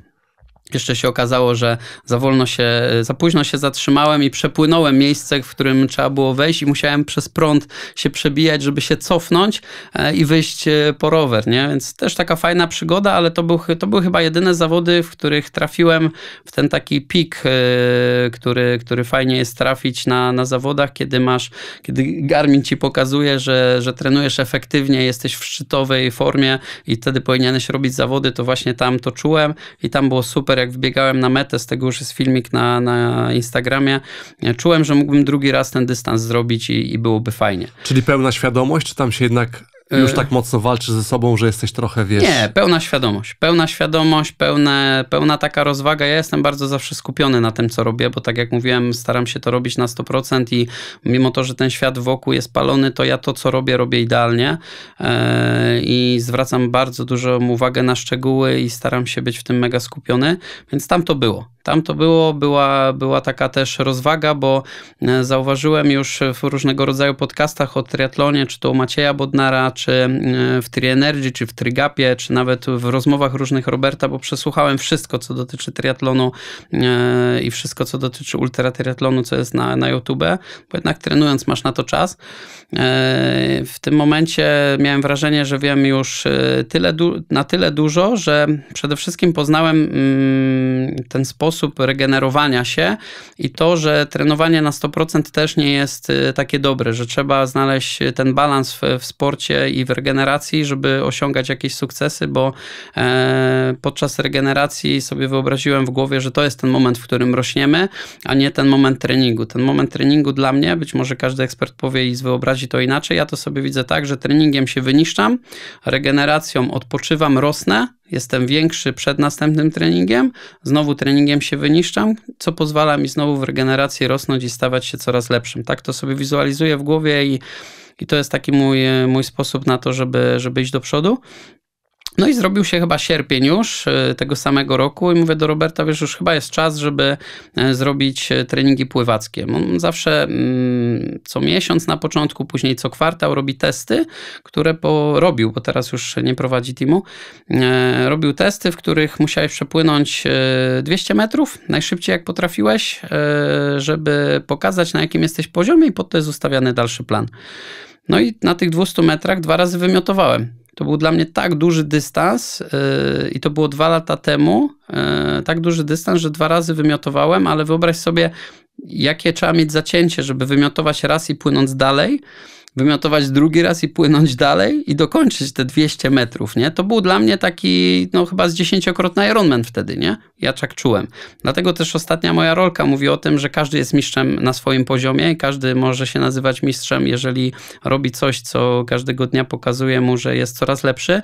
jeszcze się okazało, że za wolno się, za późno się zatrzymałem i przepłynąłem miejsce, w którym trzeba było wejść i musiałem przez prąd się przebijać, żeby się cofnąć e, i wyjść e, po rower, nie? Więc też taka fajna przygoda, ale to, był, to były chyba jedyne zawody, w których trafiłem w ten taki pik, e, który, który fajnie jest trafić na, na zawodach, kiedy masz, kiedy Garmin ci pokazuje, że, że trenujesz efektywnie, jesteś w szczytowej formie i wtedy powinieneś robić zawody, to właśnie tam to czułem i tam było super super, jak wbiegałem na metę, z tego już jest filmik na, na Instagramie, e, czułem, że mógłbym drugi raz ten dystans zrobić i, i byłoby fajnie. Czyli pełna świadomość, czy tam się jednak już e, tak mocno walczysz ze sobą, że jesteś trochę, wiesz... Nie, pełna świadomość. Pełna świadomość, pełne, pełna taka rozwaga. Ja jestem bardzo zawsze skupiony na tym, co robię, bo tak jak mówiłem, staram się to robić na 100% i mimo to, że ten świat wokół jest palony, to ja to, co robię, robię idealnie e, i zwracam bardzo dużą uwagę na szczegóły i staram się być w tym mega skupiony, więc tam to było. Tam to było, była, była taka też rozwaga, bo e, zauważyłem już w różnego rodzaju podcastach o triatlonie, czy to u Macieja Bodnara, czy e, w Tri Energy, czy w Trigapie, czy nawet w rozmowach różnych Roberta, bo przesłuchałem wszystko, co dotyczy triatlonu e, i wszystko, co dotyczy ultratriatlonu, co jest na, na YouTube, bo jednak trenując masz na to czas. E, w tym momencie miałem wrażenie, że wiem już tyle, na tyle dużo, że przede wszystkim poznałem mm, ten sposób regenerowania się i to, że trenowanie na 100% też nie jest takie dobre, że trzeba znaleźć ten balans w, w sporcie i w regeneracji, żeby osiągać jakieś sukcesy, bo e, podczas regeneracji sobie wyobraziłem w głowie, że to jest ten moment, w którym rośniemy, a nie ten moment treningu. Ten moment treningu dla mnie, być może każdy ekspert powie i wyobrazi to inaczej, ja to sobie widzę tak, że treningiem się wyniszczam, regeneracją odpoczywam, rosnę, jestem większy przed następnym treningiem, znowu treningiem się wyniszczam, co pozwala mi znowu w regeneracji rosnąć i stawać się coraz lepszym. Tak to sobie wizualizuję w głowie i i to jest taki mój, e, mój sposób na to, żeby, żeby iść do przodu. No i zrobił się chyba sierpień już e, tego samego roku i mówię do Roberta, wiesz, już chyba jest czas, żeby e, zrobić e, treningi pływackie. On zawsze mm, co miesiąc na początku, później co kwartał robi testy, które po, robił, bo teraz już nie prowadzi teamu. Robił testy, w których musiałeś przepłynąć 200 metrów, najszybciej jak potrafiłeś, żeby pokazać na jakim jesteś poziomie i pod to jest ustawiany dalszy plan. No i na tych 200 metrach dwa razy wymiotowałem to był dla mnie tak duży dystans yy, i to było dwa lata temu, yy, tak duży dystans, że dwa razy wymiotowałem, ale wyobraź sobie, jakie trzeba mieć zacięcie, żeby wymiotować raz i płynąc dalej wymiotować drugi raz i płynąć dalej i dokończyć te 200 metrów, nie? To był dla mnie taki, no chyba z dziesięciokrotny Ironman wtedy, nie? Ja tak czułem. Dlatego też ostatnia moja rolka mówi o tym, że każdy jest mistrzem na swoim poziomie i każdy może się nazywać mistrzem, jeżeli robi coś, co każdego dnia pokazuje mu, że jest coraz lepszy,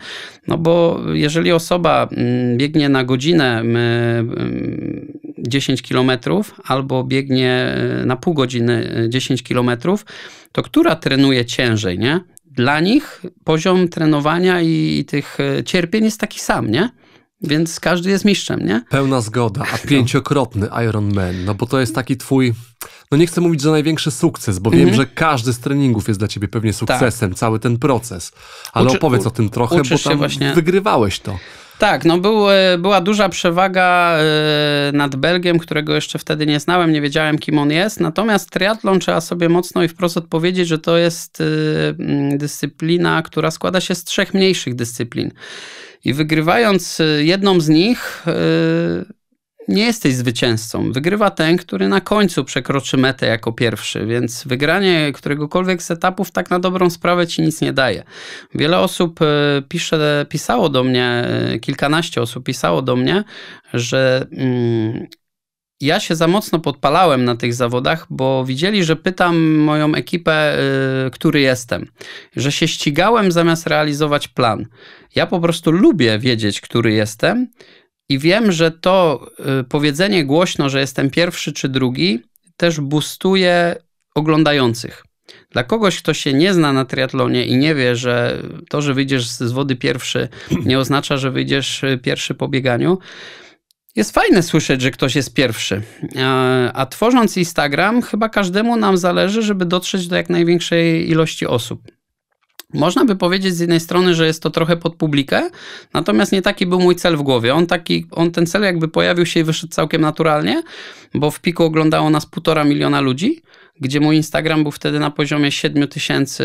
no bo jeżeli osoba mm, biegnie na godzinę, my, mm, 10 km albo biegnie e, na pół godziny 10 e, km, to która trenuje ciężej, nie? Dla nich poziom trenowania i tych e, cierpień jest taki sam, nie? Więc każdy jest mistrzem, nie? Pełna zgoda, a no. pięciokrotny Iron Man, no bo to jest taki twój, no nie chcę mówić, że największy sukces, bo wiem, mhm. że każdy z treningów jest dla ciebie pewnie tak. sukcesem, tak. cały ten proces. Ale Uczy, opowiedz o tym trochę, bo tam właśnie... wygrywałeś to. Tak, no był, e, była duża przewaga e, nad Belgiem, którego jeszcze wtedy nie znałem, nie wiedziałem kim on jest. Natomiast triatlon trzeba sobie mocno i wprost odpowiedzieć, że to jest e, dyscyplina, która składa się z trzech mniejszych dyscyplin. I wygrywając jedną z nich, nie jesteś zwycięzcą. Wygrywa ten, który na końcu przekroczy metę jako pierwszy, więc wygranie któregokolwiek z etapów tak na dobrą sprawę ci nic nie daje. Wiele osób e, pisze, pisało do mnie, e, kilkanaście osób pisało do mnie, że mm, ja się za mocno podpalałem na tych zawodach, bo widzieli, że pytam moją ekipę, yy, który jestem, że się ścigałem zamiast realizować plan. Ja po prostu lubię wiedzieć, który jestem i wiem, że to y, powiedzenie głośno, że jestem pierwszy czy drugi, też bustuje oglądających. Dla kogoś, kto się nie zna na triatlonie i nie wie, że to, że wyjdziesz z wody pierwszy, nie oznacza, że wyjdziesz y, pierwszy po bieganiu, jest fajne słyszeć, że ktoś jest pierwszy. E, a tworząc Instagram, chyba każdemu nam zależy, żeby dotrzeć do jak największej ilości osób. Można by powiedzieć z jednej strony, że jest to trochę pod publikę, natomiast nie taki był mój cel w głowie. On, taki, on ten cel jakby pojawił się i wyszedł całkiem naturalnie, bo w piku oglądało nas półtora miliona ludzi, gdzie mój Instagram był wtedy na poziomie 7 tysięcy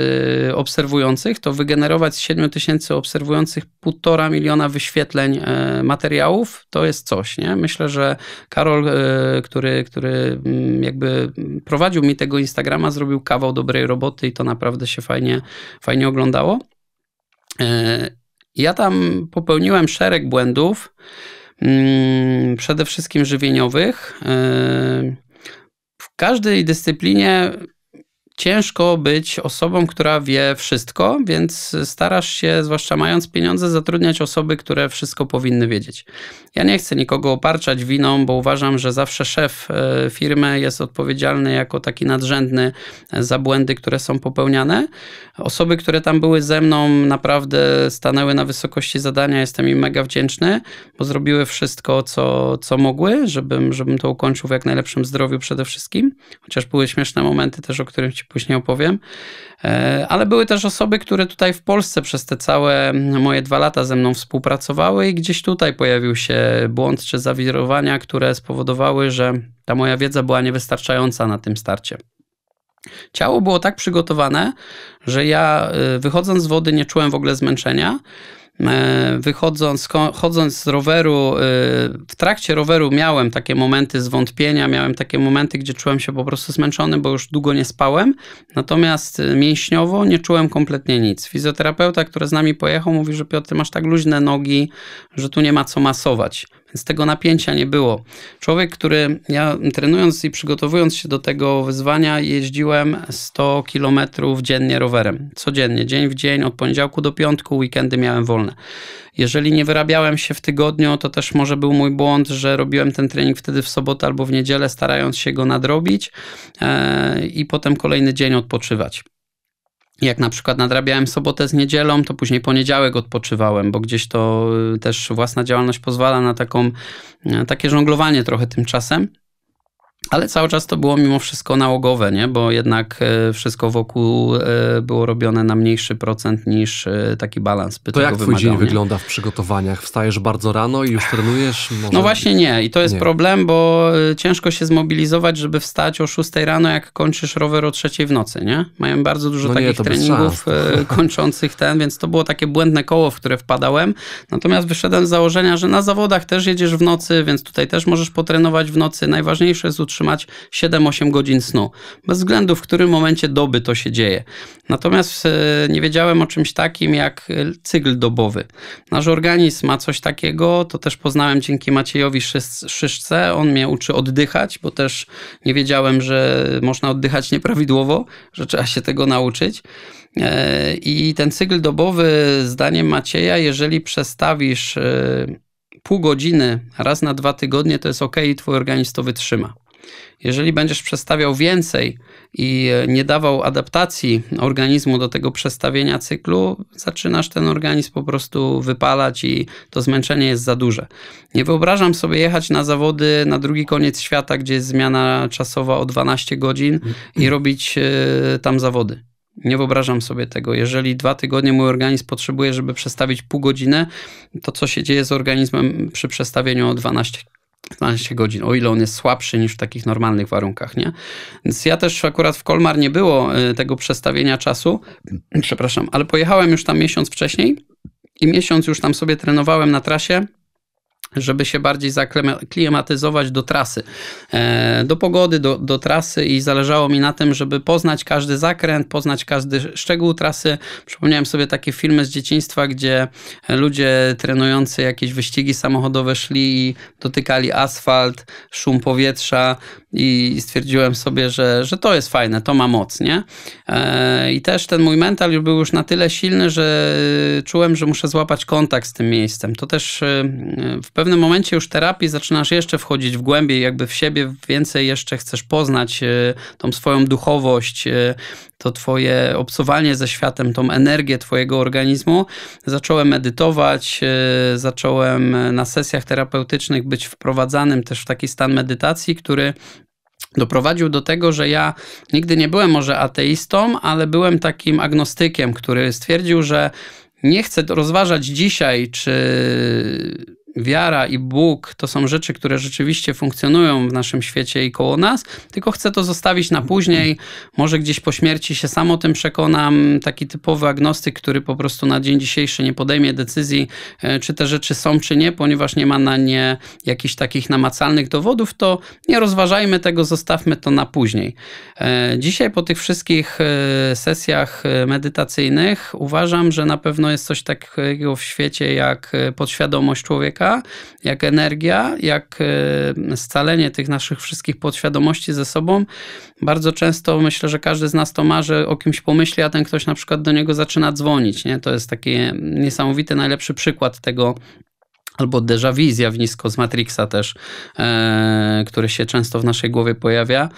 obserwujących, to wygenerować z 7 tysięcy obserwujących półtora miliona wyświetleń e, materiałów to jest coś, nie? Myślę, że Karol, e, który, który mm, jakby prowadził mi tego Instagrama, zrobił kawał dobrej roboty i to naprawdę się fajnie, fajnie oglądało. E, ja tam popełniłem szereg błędów, mm, przede wszystkim żywieniowych każdej dyscyplinie ciężko być osobą, która wie wszystko, więc starasz się, zwłaszcza mając pieniądze, zatrudniać osoby, które wszystko powinny wiedzieć. Ja nie chcę nikogo oparczać winą, bo uważam, że zawsze szef e, firmy jest odpowiedzialny jako taki nadrzędny za błędy, które są popełniane. Osoby, które tam były ze mną, naprawdę stanęły na wysokości zadania. Jestem im mega wdzięczny, bo zrobiły wszystko, co, co mogły, żebym, żebym to ukończył w jak najlepszym zdrowiu przede wszystkim. Chociaż były śmieszne momenty też, o których ci później opowiem. E, ale były też osoby, które tutaj w Polsce przez te całe moje dwa lata ze mną współpracowały i gdzieś tutaj pojawił się błąd czy zawirowania, które spowodowały, że ta moja wiedza była niewystarczająca na tym starcie. Ciało było tak przygotowane, że ja y, wychodząc z wody nie czułem w ogóle zmęczenia. E, wychodząc, chodząc z roweru, e, w trakcie roweru miałem takie momenty zwątpienia, miałem takie momenty, gdzie czułem się po prostu zmęczony, bo już długo nie spałem, natomiast e, mięśniowo nie czułem kompletnie nic. Fizjoterapeuta, który z nami pojechał, mówi, że Piotr, masz tak luźne nogi, że tu nie ma co masować. Więc tego napięcia nie było. Człowiek, który ja trenując i przygotowując się do tego wyzwania, jeździłem 100 km dziennie rowerem. Codziennie, dzień w dzień, od poniedziałku do piątku, weekendy miałem wolne. Jeżeli nie wyrabiałem się w tygodniu, to też może był mój błąd, że robiłem ten trening wtedy w sobotę albo w niedzielę, starając się go nadrobić e, i potem kolejny dzień odpoczywać. Jak na przykład nadrabiałem sobotę z niedzielą, to później poniedziałek odpoczywałem, bo gdzieś to y, też własna działalność pozwala na taką, y, takie żonglowanie trochę tymczasem. Ale cały czas to było mimo wszystko nałogowe, nie? bo jednak e, wszystko wokół e, było robione na mniejszy procent niż e, taki balans by To jak twój dzień nie? wygląda w przygotowaniach? Wstajesz bardzo rano i już trenujesz? Może... No właśnie nie i to jest nie. problem, bo ciężko się zmobilizować, żeby wstać o 6 rano, jak kończysz rower o 3 w nocy. Nie? Mają bardzo dużo no takich nie, treningów kończących ten, więc to było takie błędne koło, w które wpadałem. Natomiast wyszedłem z założenia, że na zawodach też jedziesz w nocy, więc tutaj też możesz potrenować w nocy. Najważniejsze jest utrzymanie utrzymać 7-8 godzin snu, bez względu w którym momencie doby to się dzieje. Natomiast e, nie wiedziałem o czymś takim jak e, cykl dobowy. Nasz organizm ma coś takiego, to też poznałem dzięki Maciejowi Szyszce, on mnie uczy oddychać, bo też nie wiedziałem, że można oddychać nieprawidłowo, że trzeba się tego nauczyć. E, I ten cykl dobowy, zdaniem Macieja, jeżeli przestawisz pół godziny raz na dwa tygodnie, to jest ok i twój organizm to wytrzyma. Jeżeli będziesz przestawiał więcej i e, nie dawał adaptacji organizmu do tego przestawienia cyklu, zaczynasz ten organizm po prostu wypalać i to zmęczenie jest za duże. Nie wyobrażam sobie jechać na zawody na drugi koniec świata, gdzie jest zmiana czasowa o 12 godzin i mm. robić e, tam zawody. Nie wyobrażam sobie tego. Jeżeli dwa tygodnie mój organizm potrzebuje, żeby przestawić pół godziny, to co się dzieje z organizmem przy przestawieniu o 12 15 godzin, o ile on jest słabszy niż w takich normalnych warunkach, nie? Więc ja też akurat w Kolmar nie było e, tego przestawienia czasu, przepraszam, ale pojechałem już tam miesiąc wcześniej i miesiąc już tam sobie trenowałem na trasie, żeby się bardziej zaklimatyzować do trasy, e, do pogody, do, do, trasy i zależało mi na tym, żeby poznać każdy zakręt, poznać każdy szczegół trasy. Przypomniałem sobie takie filmy z dzieciństwa, gdzie ludzie trenujący jakieś wyścigi samochodowe szli i dotykali asfalt, szum powietrza, i stwierdziłem sobie, że, że to jest fajne, to ma moc, nie? E, I też ten mój mental był już na tyle silny, że czułem, że muszę złapać kontakt z tym miejscem. To też e, w pewnym momencie już terapii zaczynasz jeszcze wchodzić w głębiej, jakby w siebie, więcej jeszcze chcesz poznać e, tą swoją duchowość, to twoje obcowanie ze światem, tą energię twojego organizmu. Zacząłem medytować, zacząłem na sesjach terapeutycznych być wprowadzanym też w taki stan medytacji, który doprowadził do tego, że ja nigdy nie byłem może ateistą, ale byłem takim agnostykiem, który stwierdził, że nie chcę rozważać dzisiaj, czy wiara i Bóg to są rzeczy, które rzeczywiście funkcjonują w naszym świecie i koło nas, tylko chcę to zostawić na później. Może gdzieś po śmierci się sam o tym przekonam. Taki typowy agnostyk, który po prostu na dzień dzisiejszy nie podejmie decyzji, e, czy te rzeczy są, czy nie, ponieważ nie ma na nie jakichś takich namacalnych dowodów, to nie rozważajmy tego, zostawmy to na później. E, dzisiaj po tych wszystkich e, sesjach medytacyjnych uważam, że na pewno jest coś takiego w świecie jak podświadomość człowieka jak energia, jak e, scalenie tych naszych wszystkich podświadomości ze sobą. Bardzo często myślę, że każdy z nas to ma, że o kimś pomyśli, a ten ktoś na przykład do niego zaczyna dzwonić. Nie? To jest taki niesamowity, najlepszy przykład tego, albo déjà vu zjawisko z Matrixa też, e, które się często w naszej głowie pojawia.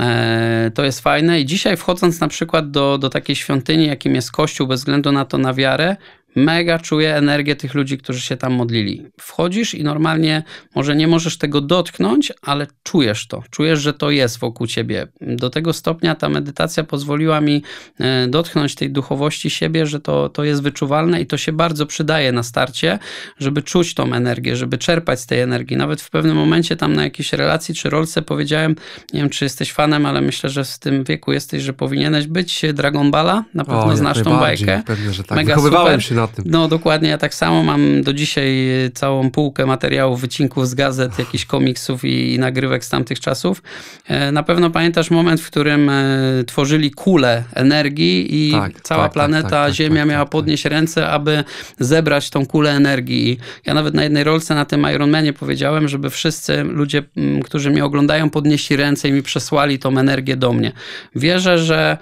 E, to jest fajne i dzisiaj wchodząc na przykład do, do takiej świątyni, jakim jest Kościół, bez względu na to na wiarę, mega czuję energię tych ludzi, którzy się tam modlili. Wchodzisz i normalnie może nie możesz tego dotknąć, ale czujesz to, czujesz, że to jest wokół ciebie. Do tego stopnia ta medytacja pozwoliła mi e, dotknąć tej duchowości siebie, że to, to jest wyczuwalne i to się bardzo przydaje na starcie, żeby czuć tą energię, żeby czerpać z tej energii. Nawet w pewnym momencie tam na jakiejś relacji czy rolce powiedziałem, nie wiem czy jesteś fanem, ale myślę, że w tym wieku jesteś, że powinieneś być Dragon Balla, na pewno o, znasz tą bajkę. Pewnie, że tak. Mega Wychowywałem super. się na tym. No dokładnie, ja tak samo mam do dzisiaj e, całą półkę materiałów, wycinków z gazet, jakichś komiksów i, i nagrywek z tamtych czasów. E, na pewno pamiętasz moment, w którym e, tworzyli kulę energii i tak, tak cała tak, planeta tak, tak Ziemia tak, miała podnieść ręce, aby zebrać tą kulę energii. Ja nawet na jednej rolce na tym Ironmanie powiedziałem, żeby wszyscy ludzie, którzy mnie oglądają, podnieśli ręce i mi przesłali tą energię do mnie. Wierzę, że.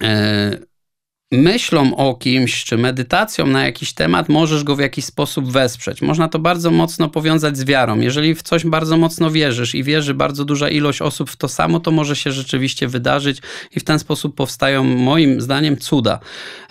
Yy, myślą o kimś, czy medytacją na jakiś temat, możesz go w jakiś sposób wesprzeć. Można to bardzo mocno powiązać z wiarą. Jeżeli w coś bardzo mocno wierzysz i wierzy bardzo duża ilość osób w to samo, to może się rzeczywiście wydarzyć i w ten sposób powstają, moim zdaniem, cuda.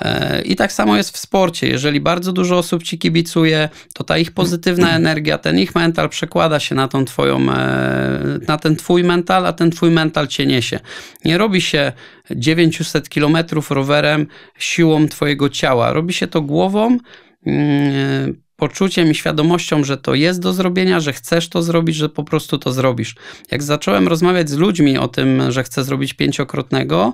E, I tak samo jest w sporcie. Jeżeli bardzo dużo osób ci kibicuje, to ta ich pozytywna energia, ten ich mental przekłada się na tą twoją, e, na ten twój mental, a ten twój mental cię niesie. Nie robi się 900 km rowerem siłą Twojego ciała. Robi się to głową mm, poczuciem i świadomością, że to jest do zrobienia, że chcesz to zrobić, że po prostu to zrobisz. Jak zacząłem rozmawiać z ludźmi o tym, że chcę zrobić pięciokrotnego,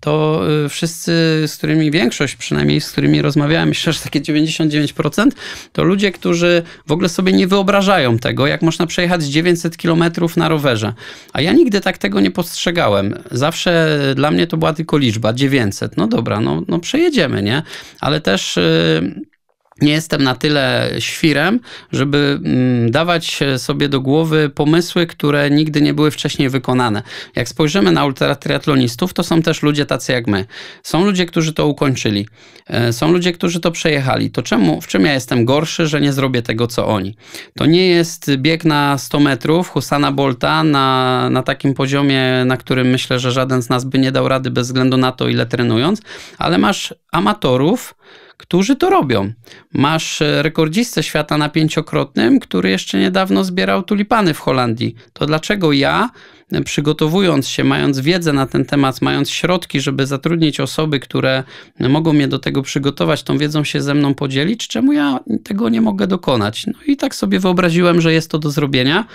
to y, wszyscy, z którymi większość przynajmniej, z którymi rozmawiałem, myślę, że takie 99%, to ludzie, którzy w ogóle sobie nie wyobrażają tego, jak można przejechać 900 km na rowerze. A ja nigdy tak tego nie postrzegałem. Zawsze dla mnie to była tylko liczba 900. No dobra, no, no przejedziemy, nie? Ale też. Yy, nie jestem na tyle świrem, żeby mm, dawać sobie do głowy pomysły, które nigdy nie były wcześniej wykonane. Jak spojrzymy na ultratriatlonistów, to są też ludzie tacy jak my. Są ludzie, którzy to ukończyli. E, są ludzie, którzy to przejechali. To czemu, w czym ja jestem gorszy, że nie zrobię tego, co oni? To nie jest bieg na 100 metrów Husana Bolta na, na takim poziomie, na którym myślę, że żaden z nas by nie dał rady bez względu na to, ile trenując, ale masz amatorów, którzy to robią. Masz e, rekordzistę świata na pięciokrotnym, który jeszcze niedawno zbierał tulipany w Holandii. To dlaczego ja, e, przygotowując się, mając wiedzę na ten temat, mając środki, żeby zatrudnić osoby, które e, mogą mnie do tego przygotować, tą wiedzą się ze mną podzielić, czemu ja tego nie mogę dokonać? No i tak sobie wyobraziłem, że jest to do zrobienia.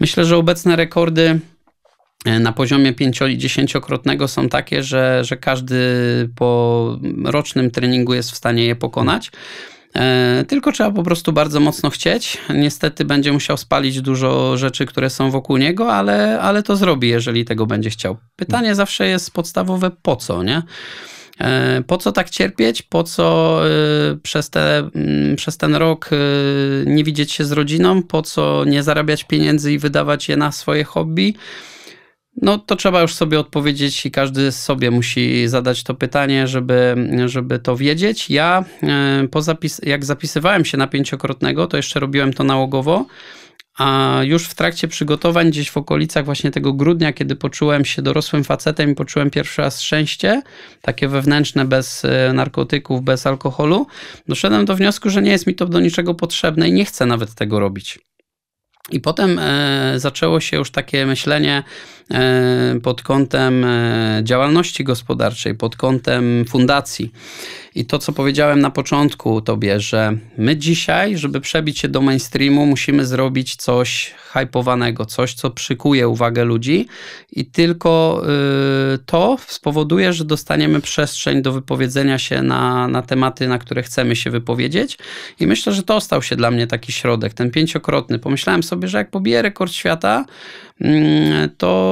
Myślę, że obecne rekordy E, na poziomie 5-10-krotnego są takie, że, że każdy po rocznym treningu jest w stanie je pokonać. E, tylko trzeba po prostu bardzo mocno chcieć. Niestety będzie musiał spalić dużo rzeczy, które są wokół niego, ale, ale to zrobi, jeżeli tego będzie chciał. Pytanie zawsze jest podstawowe, po co, nie? E, po co tak cierpieć? Po co y, przez, te, mm, przez ten rok y, nie widzieć się z rodziną? Po co nie zarabiać pieniędzy i wydawać je na swoje hobby? No to trzeba już sobie odpowiedzieć i każdy sobie musi zadać to pytanie, żeby, żeby to wiedzieć. Ja e, po zapis jak zapisywałem się na pięciokrotnego, to jeszcze robiłem to nałogowo, a już w trakcie przygotowań gdzieś w okolicach właśnie tego grudnia, kiedy poczułem się dorosłym facetem i poczułem pierwszy raz szczęście, takie wewnętrzne, bez e, narkotyków, bez alkoholu, doszedłem do wniosku, że nie jest mi to do niczego potrzebne i nie chcę nawet tego robić. I potem e, zaczęło się już takie myślenie, E, pod kątem e, działalności gospodarczej, pod kątem fundacji. I to, co powiedziałem na początku tobie, że my dzisiaj, żeby przebić się do mainstreamu, musimy zrobić coś hypowanego, coś, co przykuje uwagę ludzi i tylko y, to spowoduje, że dostaniemy przestrzeń do wypowiedzenia się na, na tematy, na które chcemy się wypowiedzieć. I myślę, że to stał się dla mnie taki środek, ten pięciokrotny. Pomyślałem sobie, że jak pobiję rekord świata, mm, to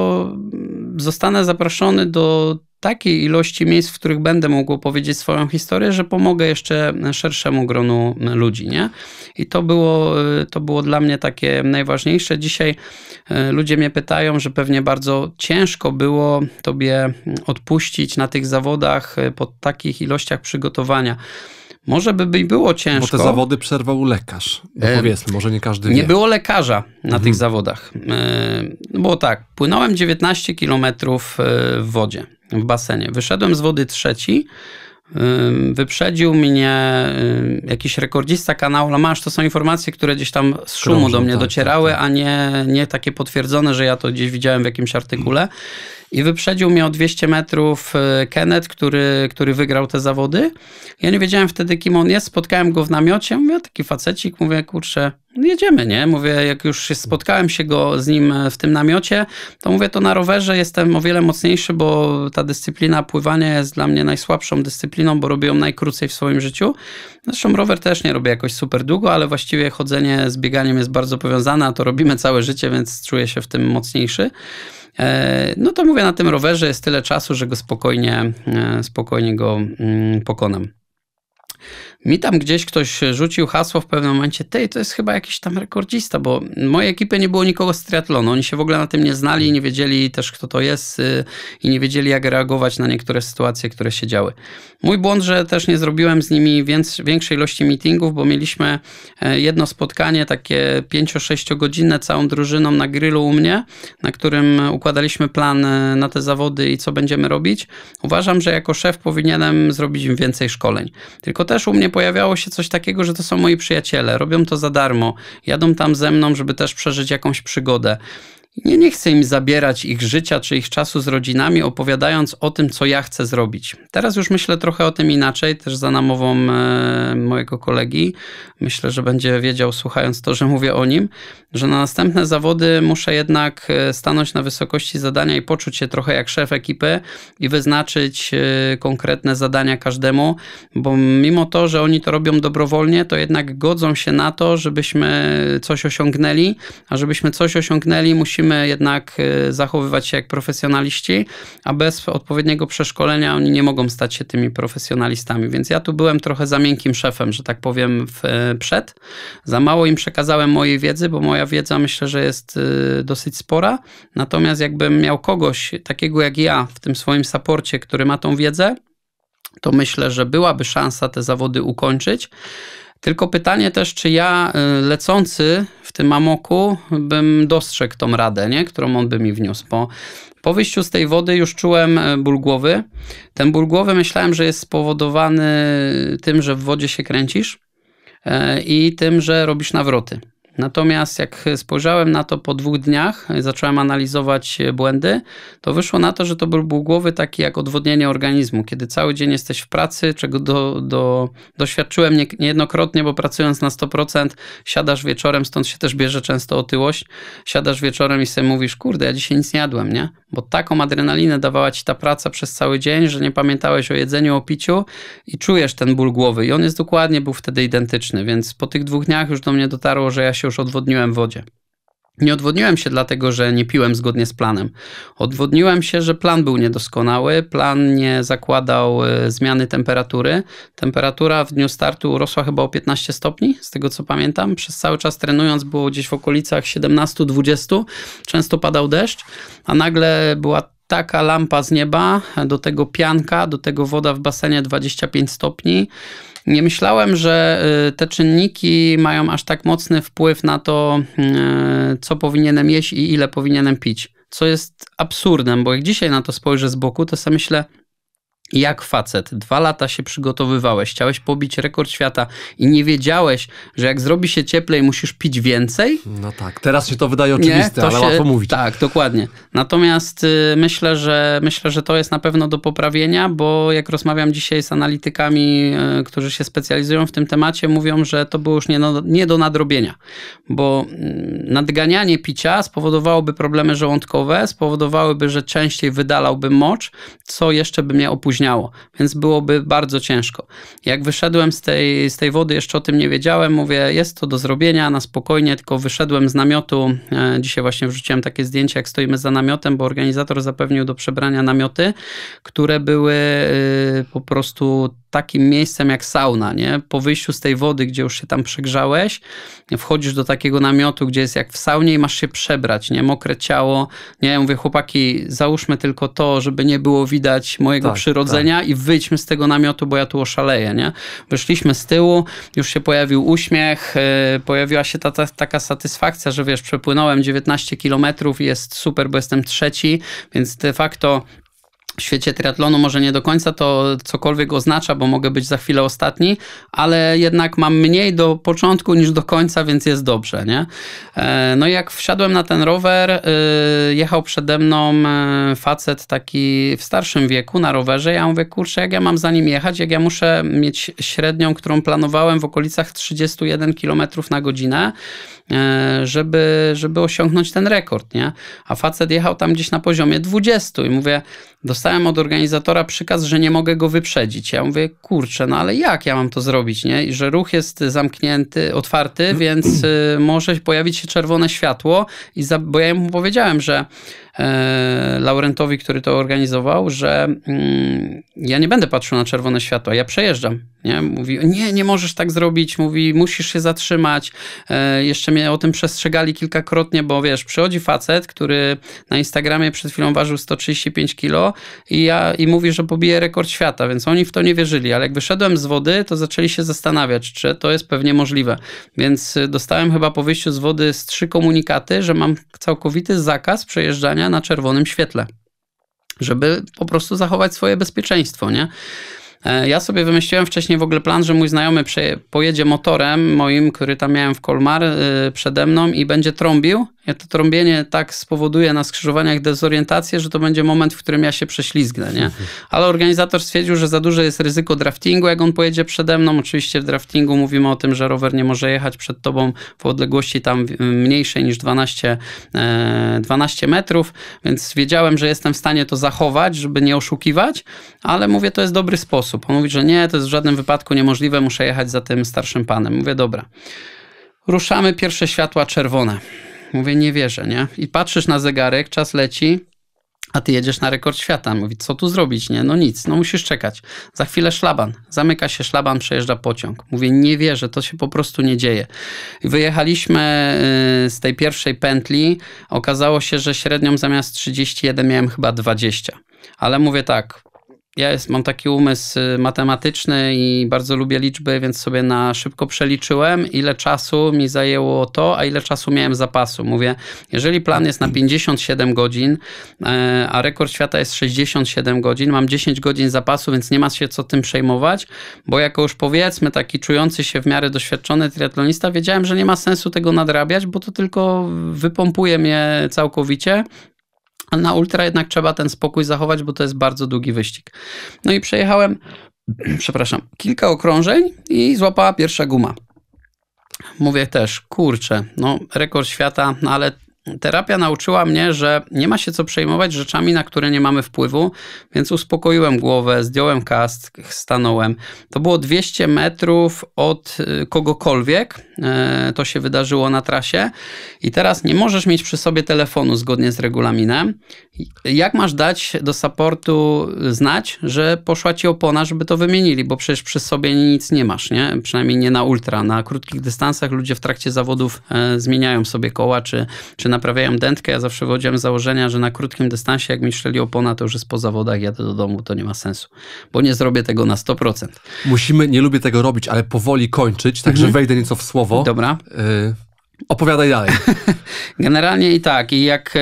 zostanę zaproszony do takiej ilości miejsc, w których będę mógł powiedzieć swoją historię, że pomogę jeszcze szerszemu gronu ludzi, nie? I to było, to było dla mnie takie najważniejsze. Dzisiaj e, ludzie mnie pytają, że pewnie bardzo ciężko było tobie odpuścić na tych zawodach e, po takich ilościach przygotowania. Może by, było ciężko. Bo te zawody przerwał lekarz. No e, powiedzmy, może nie każdy wie. Nie było lekarza na mhm. tych zawodach. E, no było tak, płynąłem 19 kilometrów e, w wodzie, w basenie. Wyszedłem z wody trzeci, Wyprzedził mnie jakiś rekordzista kanału La no, Manche. To są informacje, które gdzieś tam z szumu Krążą, do mnie tak, docierały, tak, tak. a nie, nie takie potwierdzone, że ja to gdzieś widziałem w jakimś artykule. I wyprzedził mnie o 200 metrów y, Kenneth, który, który wygrał te zawody. Ja nie wiedziałem wtedy, kim on jest. Spotkałem go w namiocie. Mówię, taki facecik. Mówię, kurczę, no jedziemy, nie? Mówię, jak już spotkałem się go z nim e, w tym namiocie, to mówię, to na rowerze jestem o wiele mocniejszy, bo ta dyscyplina pływania jest dla mnie najsłabszą dyscypliną, bo robię ją najkrócej w swoim życiu. Zresztą rower też nie robię jakoś super długo, ale właściwie chodzenie z bieganiem jest bardzo powiązane, a to robimy całe życie, więc czuję się w tym mocniejszy. E, no to mówię, na tym rowerze jest tyle czasu, że go spokojnie, e, spokojnie go mm, pokonam. Mi tam gdzieś ktoś rzucił hasło w pewnym momencie, tej, to jest chyba jakiś tam rekordzista, bo mojej ekipy nie było nikogo z triatlonu. Oni się w ogóle na tym nie znali, nie wiedzieli też kto to jest y, i nie wiedzieli jak reagować na niektóre sytuacje, które się działy. Mój błąd, że też nie zrobiłem z nimi większej ilości meetingów, bo mieliśmy e, jedno spotkanie takie 5-6 godzinne całą drużyną na grillu u mnie, na którym układaliśmy plan e, na te zawody i co będziemy robić. Uważam, że jako szef powinienem zrobić im więcej szkoleń. Tylko też u mnie pojawiało się coś takiego, że to są moi przyjaciele, robią to za darmo, jadą tam ze mną, żeby też przeżyć jakąś przygodę. Nie, nie chcę im zabierać ich życia czy ich czasu z rodzinami, opowiadając o tym, co ja chcę zrobić. Teraz już myślę trochę o tym inaczej, też za namową e, mojego kolegi. Myślę, że będzie wiedział, słuchając to, że mówię o nim, że na następne zawody muszę jednak e, stanąć na wysokości zadania i poczuć się trochę jak szef ekipy i wyznaczyć e, konkretne zadania każdemu, bo mimo to, że oni to robią dobrowolnie, to jednak godzą się na to, żebyśmy coś osiągnęli, a żebyśmy coś osiągnęli, musimy musimy jednak y, zachowywać się jak profesjonaliści, a bez odpowiedniego przeszkolenia oni nie mogą stać się tymi profesjonalistami. Więc ja tu byłem trochę za miękkim szefem, że tak powiem, w, y, przed. Za mało im przekazałem mojej wiedzy, bo moja wiedza myślę, że jest y, dosyć spora. Natomiast jakbym miał kogoś takiego jak ja w tym swoim saporcie, który ma tą wiedzę, to myślę, że byłaby szansa te zawody ukończyć. Tylko pytanie też, czy ja lecący w tym amoku bym dostrzegł tą radę, nie? którą on by mi wniósł. Bo po wyjściu z tej wody już czułem e, ból głowy. Ten ból głowy myślałem, że jest spowodowany tym, że w wodzie się kręcisz e, i tym, że robisz nawroty. Natomiast jak spojrzałem na to po dwóch dniach, zacząłem analizować błędy, to wyszło na to, że to był ból głowy taki jak odwodnienie organizmu, kiedy cały dzień jesteś w pracy, czego do, do, doświadczyłem nie, niejednokrotnie, bo pracując na 100% siadasz wieczorem, stąd się też bierze często otyłość, siadasz wieczorem i sobie mówisz, kurde, ja dzisiaj nic nie jadłem, nie? Bo taką adrenalinę dawała ci ta praca przez cały dzień, że nie pamiętałeś o jedzeniu, o piciu i czujesz ten ból głowy i on jest dokładnie, był wtedy identyczny, więc po tych dwóch dniach już do mnie dotarło, że ja się już odwodniłem w wodzie. Nie odwodniłem się dlatego, że nie piłem zgodnie z planem. Odwodniłem się, że plan był niedoskonały, plan nie zakładał e, zmiany temperatury. Temperatura w dniu startu rosła chyba o 15 stopni, z tego co pamiętam. Przez cały czas trenując było gdzieś w okolicach 17-20, często padał deszcz, a nagle była taka lampa z nieba, do tego pianka, do tego woda w basenie 25 stopni. Nie myślałem, że y, te czynniki mają aż tak mocny wpływ na to, y, co powinienem jeść i ile powinienem pić. Co jest absurdem, bo jak dzisiaj na to spojrzę z boku, to sobie myślę, jak facet, dwa lata się przygotowywałeś, chciałeś pobić rekord świata i nie wiedziałeś, że jak zrobi się cieplej, musisz pić więcej? No tak, teraz się to wydaje oczywiste, nie, to ale się, łatwo mówić. Tak, dokładnie. Natomiast y, myślę, że myślę, że to jest na pewno do poprawienia, bo jak rozmawiam dzisiaj z analitykami, y, którzy się specjalizują w tym temacie, mówią, że to było już nie, no, nie do nadrobienia, bo y, nadganianie picia spowodowałoby problemy żołądkowe, spowodowałyby, że częściej wydalałby mocz, co jeszcze by mnie opóźniło spóźniało, więc byłoby bardzo ciężko. Jak wyszedłem z tej, z tej wody, jeszcze o tym nie wiedziałem, mówię, jest to do zrobienia na spokojnie, tylko wyszedłem z namiotu. E, dzisiaj właśnie wrzuciłem takie zdjęcie, jak stoimy za namiotem, bo organizator zapewnił do przebrania namioty, które były y, po prostu takim miejscem jak sauna, nie? Po wyjściu z tej wody, gdzie już się tam przegrzałeś, wchodzisz do takiego namiotu, gdzie jest jak w saunie i masz się przebrać, nie? Mokre ciało. Nie, mówię, chłopaki, załóżmy tylko to, żeby nie było widać mojego tak, tak powodzenia tak. i wyjdźmy z tego namiotu, bo ja tu oszaleję, nie? Wyszliśmy z tyłu, już się pojawił uśmiech, yy, pojawiła się ta, ta, taka satysfakcja, że wiesz, przepłynąłem 19 kilometrów, jest super, bo jestem trzeci, więc de facto w świecie triatlonu może nie do końca to cokolwiek oznacza, bo mogę być za chwilę ostatni, ale jednak mam mniej do początku niż do końca, więc jest dobrze, nie? E, no i jak wsiadłem na ten rower, e, jechał przede mną e, facet taki w starszym wieku na rowerze, ja mówię, kurczę, jak ja mam za nim jechać, jak ja muszę mieć średnią, którą planowałem w okolicach 31 km na godzinę, żeby, żeby osiągnąć ten rekord, nie? A facet jechał tam gdzieś na poziomie 20 i mówię, dostałem od organizatora przykaz, że nie mogę go wyprzedzić. Ja mówię, kurczę, no ale jak ja mam to zrobić, nie? I że ruch jest zamknięty, otwarty, więc y, może pojawić się czerwone światło, i za, bo ja mu powiedziałem, że E, Laurentowi, który to organizował, że mm, ja nie będę patrzył na czerwone światła, ja przejeżdżam. Nie? Mówi, nie, nie możesz tak zrobić, mówi, musisz się zatrzymać. E, jeszcze mnie o tym przestrzegali kilkakrotnie, bo wiesz, przychodzi facet, który na Instagramie przed chwilą ważył 135 kilo i, ja, i mówi, że pobije rekord świata, więc oni w to nie wierzyli, ale jak wyszedłem z wody, to zaczęli się zastanawiać, czy to jest pewnie możliwe. Więc e, dostałem chyba po wyjściu z wody z trzy komunikaty, że mam całkowity zakaz przejeżdżania zatrzymania na czerwonym świetle żeby po prostu zachować swoje bezpieczeństwo, nie? E, ja sobie wymyśliłem wcześniej w ogóle plan, że mój znajomy pojedzie motorem moim, który tam miałem w Kolmar y, przede mną i będzie trąbił. Ja to trąbienie tak spowoduje na skrzyżowaniach dezorientację, że to będzie moment, w którym ja się prześlizgnę, nie? Ale organizator stwierdził, że za duże jest ryzyko draftingu, jak on pojedzie przede mną. Oczywiście w draftingu mówimy o tym, że rower nie może jechać przed tobą w odległości tam y, mniejszej niż 12, 12 e, metrów, więc wiedziałem, że jestem w stanie to zachować, żeby nie oszukiwać, ale mówię, to jest dobry sposób osób. On mówi, że nie, to jest w żadnym wypadku niemożliwe, muszę jechać za tym starszym panem. Mówię, dobra. Ruszamy, pierwsze światła czerwone. Mówię, nie wierzę, nie? I patrzysz na zegarek, czas leci, a ty jedziesz na rekord świata. Mówi, co tu zrobić, nie? No nic, no musisz czekać. Za chwilę szlaban. Zamyka się szlaban, przejeżdża pociąg. Mówię, nie wierzę, to się po prostu nie dzieje. Wyjechaliśmy y, z tej pierwszej pętli. Okazało się, że średnią zamiast 31 miałem chyba 20. Ale mówię tak, ja jest, mam taki umysł y, matematyczny i bardzo lubię liczby, więc sobie na szybko przeliczyłem, ile czasu mi zajęło to, a ile czasu miałem zapasu. Mówię, jeżeli plan jest na 57 godzin, e, a rekord świata jest 67 godzin, mam 10 godzin zapasu, więc nie ma się co tym przejmować, bo jako już powiedzmy taki czujący się w miarę doświadczony triatlonista, wiedziałem, że nie ma sensu tego nadrabiać, bo to tylko wypompuje mnie całkowicie na ultra jednak trzeba ten spokój zachować, bo to jest bardzo długi wyścig. No i przejechałem, przepraszam, kilka okrążeń i złapała pierwsza guma. Mówię też, kurczę, no rekord świata, no ale terapia nauczyła mnie, że nie ma się co przejmować rzeczami, na które nie mamy wpływu, więc uspokoiłem głowę, zdjąłem kask, stanąłem. To było 200 metrów od y, kogokolwiek, E, to się wydarzyło na trasie. I teraz nie możesz mieć przy sobie telefonu zgodnie z regulaminem. Jak masz dać do supportu znać, że poszła ci opona, żeby to wymienili, bo przecież przy sobie nic nie masz, nie? Przynajmniej nie na ultra. Na krótkich dystansach ludzie w trakcie zawodów e, zmieniają sobie koła, czy, czy naprawiają dętkę. Ja zawsze wychodziłem z założenia, że na krótkim dystansie, jak mi szczeli opona, to już jest po zawodach, jadę do domu, to nie ma sensu, bo nie zrobię tego na 100%. Musimy, nie lubię tego robić, ale powoli kończyć, także mhm. wejdę nieco w słowo słowo. Dobra. Y, opowiadaj dalej. Generalnie i tak. I jak e,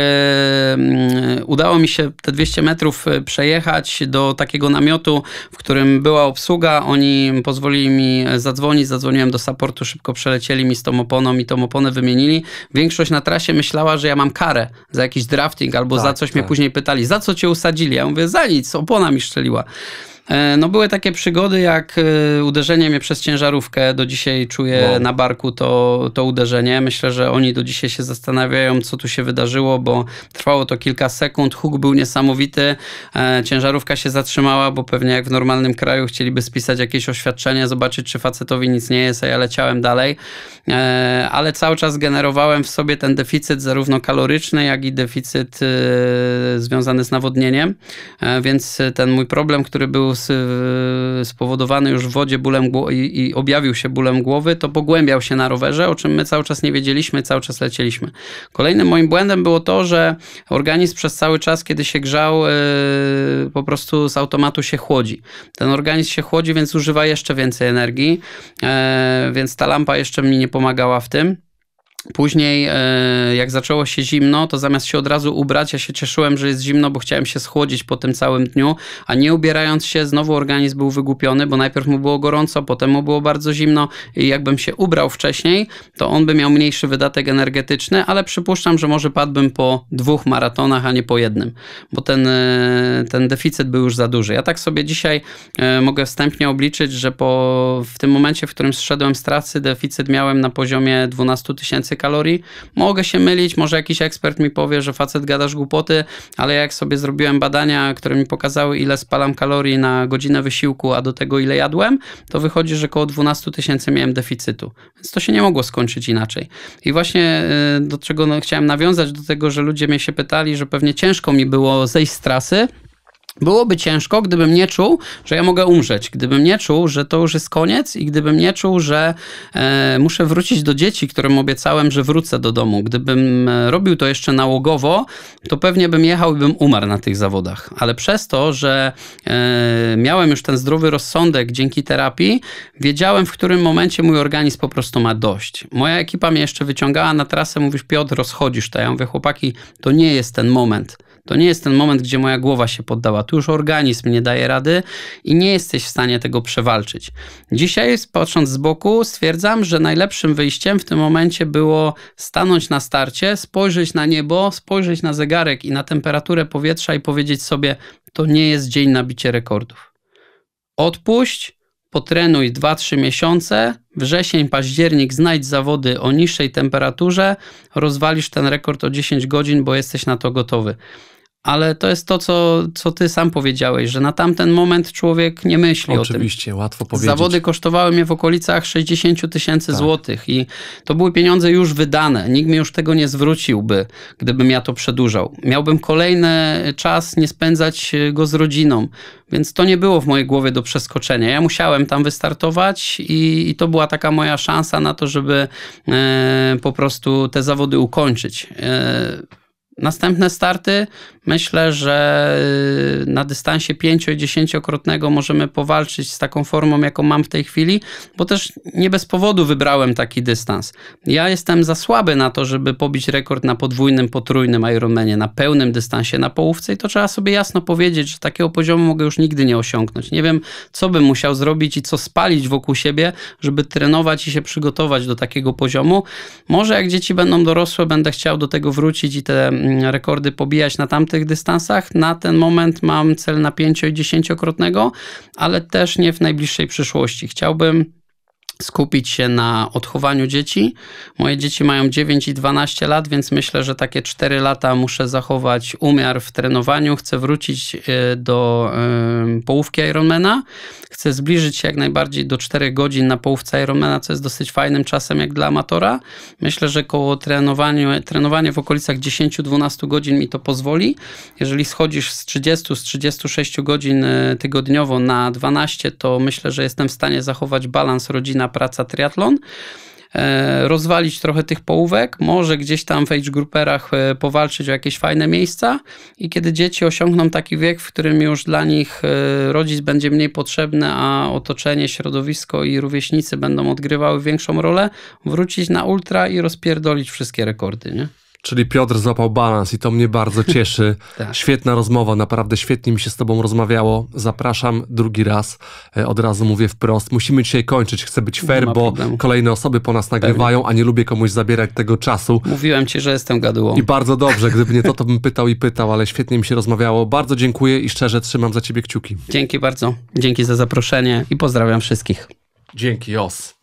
udało mi się te 200 metrów e, przejechać do takiego namiotu, w którym była obsługa, oni pozwolili mi zadzwonić. Zadzwoniłem do supportu, szybko przelecieli mi z tą oponą i tą oponę wymienili. Większość na trasie myślała, że ja mam karę za jakiś drafting albo tak, za coś. Tak. Mnie później pytali, za co cię usadzili? Ja mówię, za nic, opona mi szczeliła. E, no były takie przygody jak e, uderzenie mnie przez ciężarówkę. Do dzisiaj czuję wow. na barku to, to uderzenie. Myślę, że oni do dzisiaj się zastanawiają, co tu się wydarzyło, bo trwało to kilka sekund. Huk był niesamowity. E, ciężarówka się zatrzymała, bo pewnie jak w normalnym kraju chcieliby spisać jakieś oświadczenie, zobaczyć, czy facetowi nic nie jest, a ja leciałem dalej. Ale cały czas generowałem w sobie ten deficyt zarówno kaloryczny, jak i deficyt związany z nawodnieniem. Więc ten mój problem, który był Y, spowodowany już w wodzie bólem i, i objawił się bólem głowy, to pogłębiał się na rowerze, o czym my cały czas nie wiedzieliśmy, cały czas lecieliśmy. Kolejnym moim błędem było to, że organizm przez cały czas, kiedy się grzał, y, po prostu z automatu się chłodzi. Ten organizm się chłodzi, więc używa jeszcze więcej energii, e, więc ta lampa jeszcze mi nie pomagała w tym. Później, e, jak zaczęło się zimno, to zamiast się od razu ubrać, ja się cieszyłem, że jest zimno, bo chciałem się schłodzić po tym całym dniu, a nie ubierając się, znowu organizm był wygłupiony, bo najpierw mu było gorąco, potem mu było bardzo zimno i jakbym się ubrał wcześniej, to on by miał mniejszy wydatek energetyczny, ale przypuszczam, że może padłbym po dwóch maratonach, a nie po jednym, bo ten, e, ten deficyt był już za duży. Ja tak sobie dzisiaj e, mogę wstępnie obliczyć, że po, w tym momencie, w którym zszedłem z pracy, deficyt miałem na poziomie 12 tysięcy tysięcy kalorii. Mogę się mylić, może jakiś ekspert mi powie, że facet gadasz głupoty, ale jak sobie zrobiłem badania, które mi pokazały, ile spalam kalorii na godzinę wysiłku, a do tego ile jadłem, to wychodzi, że około 12 tysięcy miałem deficytu. Więc to się nie mogło skończyć inaczej. I właśnie y, do czego no, chciałem nawiązać, do tego, że ludzie mnie się pytali, że pewnie ciężko mi było zejść z trasy, Byłoby ciężko, gdybym nie czuł, że ja mogę umrzeć, gdybym nie czuł, że to już jest koniec i gdybym nie czuł, że e, muszę wrócić do dzieci, którym obiecałem, że wrócę do domu. Gdybym e, robił to jeszcze nałogowo, to pewnie bym jechał i bym umarł na tych zawodach. Ale przez to, że e, miałem już ten zdrowy rozsądek dzięki terapii, wiedziałem, w którym momencie mój organizm po prostu ma dość. Moja ekipa mnie jeszcze wyciągała na trasę, mówisz Piotr, rozchodzisz to. Ja mówię, chłopaki, to nie jest ten moment to nie jest ten moment, gdzie moja głowa się poddała. Tu już organizm nie daje rady i nie jesteś w stanie tego przewalczyć. Dzisiaj, patrząc z boku, stwierdzam, że najlepszym wyjściem w tym momencie było stanąć na starcie, spojrzeć na niebo, spojrzeć na zegarek i na temperaturę powietrza i powiedzieć sobie: To nie jest dzień na bicie rekordów. Odpuść, potrenuj 2-3 miesiące, wrzesień, październik, znajdź zawody o niższej temperaturze, rozwalisz ten rekord o 10 godzin, bo jesteś na to gotowy. Ale to jest to, co, co ty sam powiedziałeś, że na tamten moment człowiek nie myśli Oczywiście, o tym. Oczywiście, łatwo powiedzieć. Zawody kosztowały mnie w okolicach 60 tysięcy tak. złotych i to były pieniądze już wydane. Nikt mi już tego nie zwróciłby, gdybym ja to przedłużał. Miałbym kolejny czas nie spędzać e, go z rodziną, więc to nie było w mojej głowie do przeskoczenia. Ja musiałem tam wystartować i, i to była taka moja szansa na to, żeby e, po prostu te zawody ukończyć. E, Następne starty Myślę, że y, na dystansie 5-10-krotnego możemy powalczyć z taką formą, jaką mam w tej chwili, bo też nie bez powodu wybrałem taki dystans. Ja jestem za słaby na to, żeby pobić rekord na podwójnym, potrójnym Ironmanie, na pełnym dystansie, na połówce i to trzeba sobie jasno powiedzieć, że takiego poziomu mogę już nigdy nie osiągnąć. Nie wiem, co bym musiał zrobić i co spalić wokół siebie, żeby trenować i się przygotować do takiego poziomu. Może jak dzieci będą dorosłe, będę chciał do tego wrócić i te mm, rekordy pobijać na tamtych tych dystansach. Na ten moment mam cel na 5 i 10-krotnego, ale też nie w najbliższej przyszłości. Chciałbym skupić się na odchowaniu dzieci. Moje dzieci mają 9 i 12 lat, więc myślę, że takie 4 lata muszę zachować umiar w trenowaniu. Chcę wrócić y, do y, połówki Ironmana Chcę zbliżyć się jak najbardziej do 4 godzin na połówce Ironmana, co jest dosyć fajnym czasem jak dla amatora. Myślę, że koło trenowania, trenowanie w okolicach 10-12 godzin mi to pozwoli. Jeżeli schodzisz z 30, z 36 godzin e, tygodniowo na 12, to myślę, że jestem w stanie zachować balans rodzina, praca, triatlon. E, rozwalić trochę tych połówek, może gdzieś tam w age grouperach e, powalczyć o jakieś fajne miejsca i kiedy dzieci osiągną taki wiek, w którym już dla nich e, rodzic będzie mniej potrzebny, a otoczenie, środowisko i rówieśnicy będą odgrywały większą rolę, wrócić na ultra i rozpierdolić wszystkie rekordy, nie? Czyli Piotr złapał balans i to mnie bardzo cieszy. tak. Świetna rozmowa, naprawdę świetnie mi się z Tobą rozmawiało. Zapraszam drugi raz, e, od razu mówię wprost. Musimy dzisiaj kończyć, chcę być fair, bo problemu. kolejne osoby po nas nagrywają, Pewnie. a nie lubię komuś zabierać tego czasu. Mówiłem Ci, że jestem gadułą. I bardzo dobrze, gdyby nie to, to bym pytał i pytał, ale świetnie mi się rozmawiało. Bardzo dziękuję i szczerze trzymam za Ciebie kciuki. Dzięki bardzo, dzięki za zaproszenie i pozdrawiam wszystkich. Dzięki, Jos.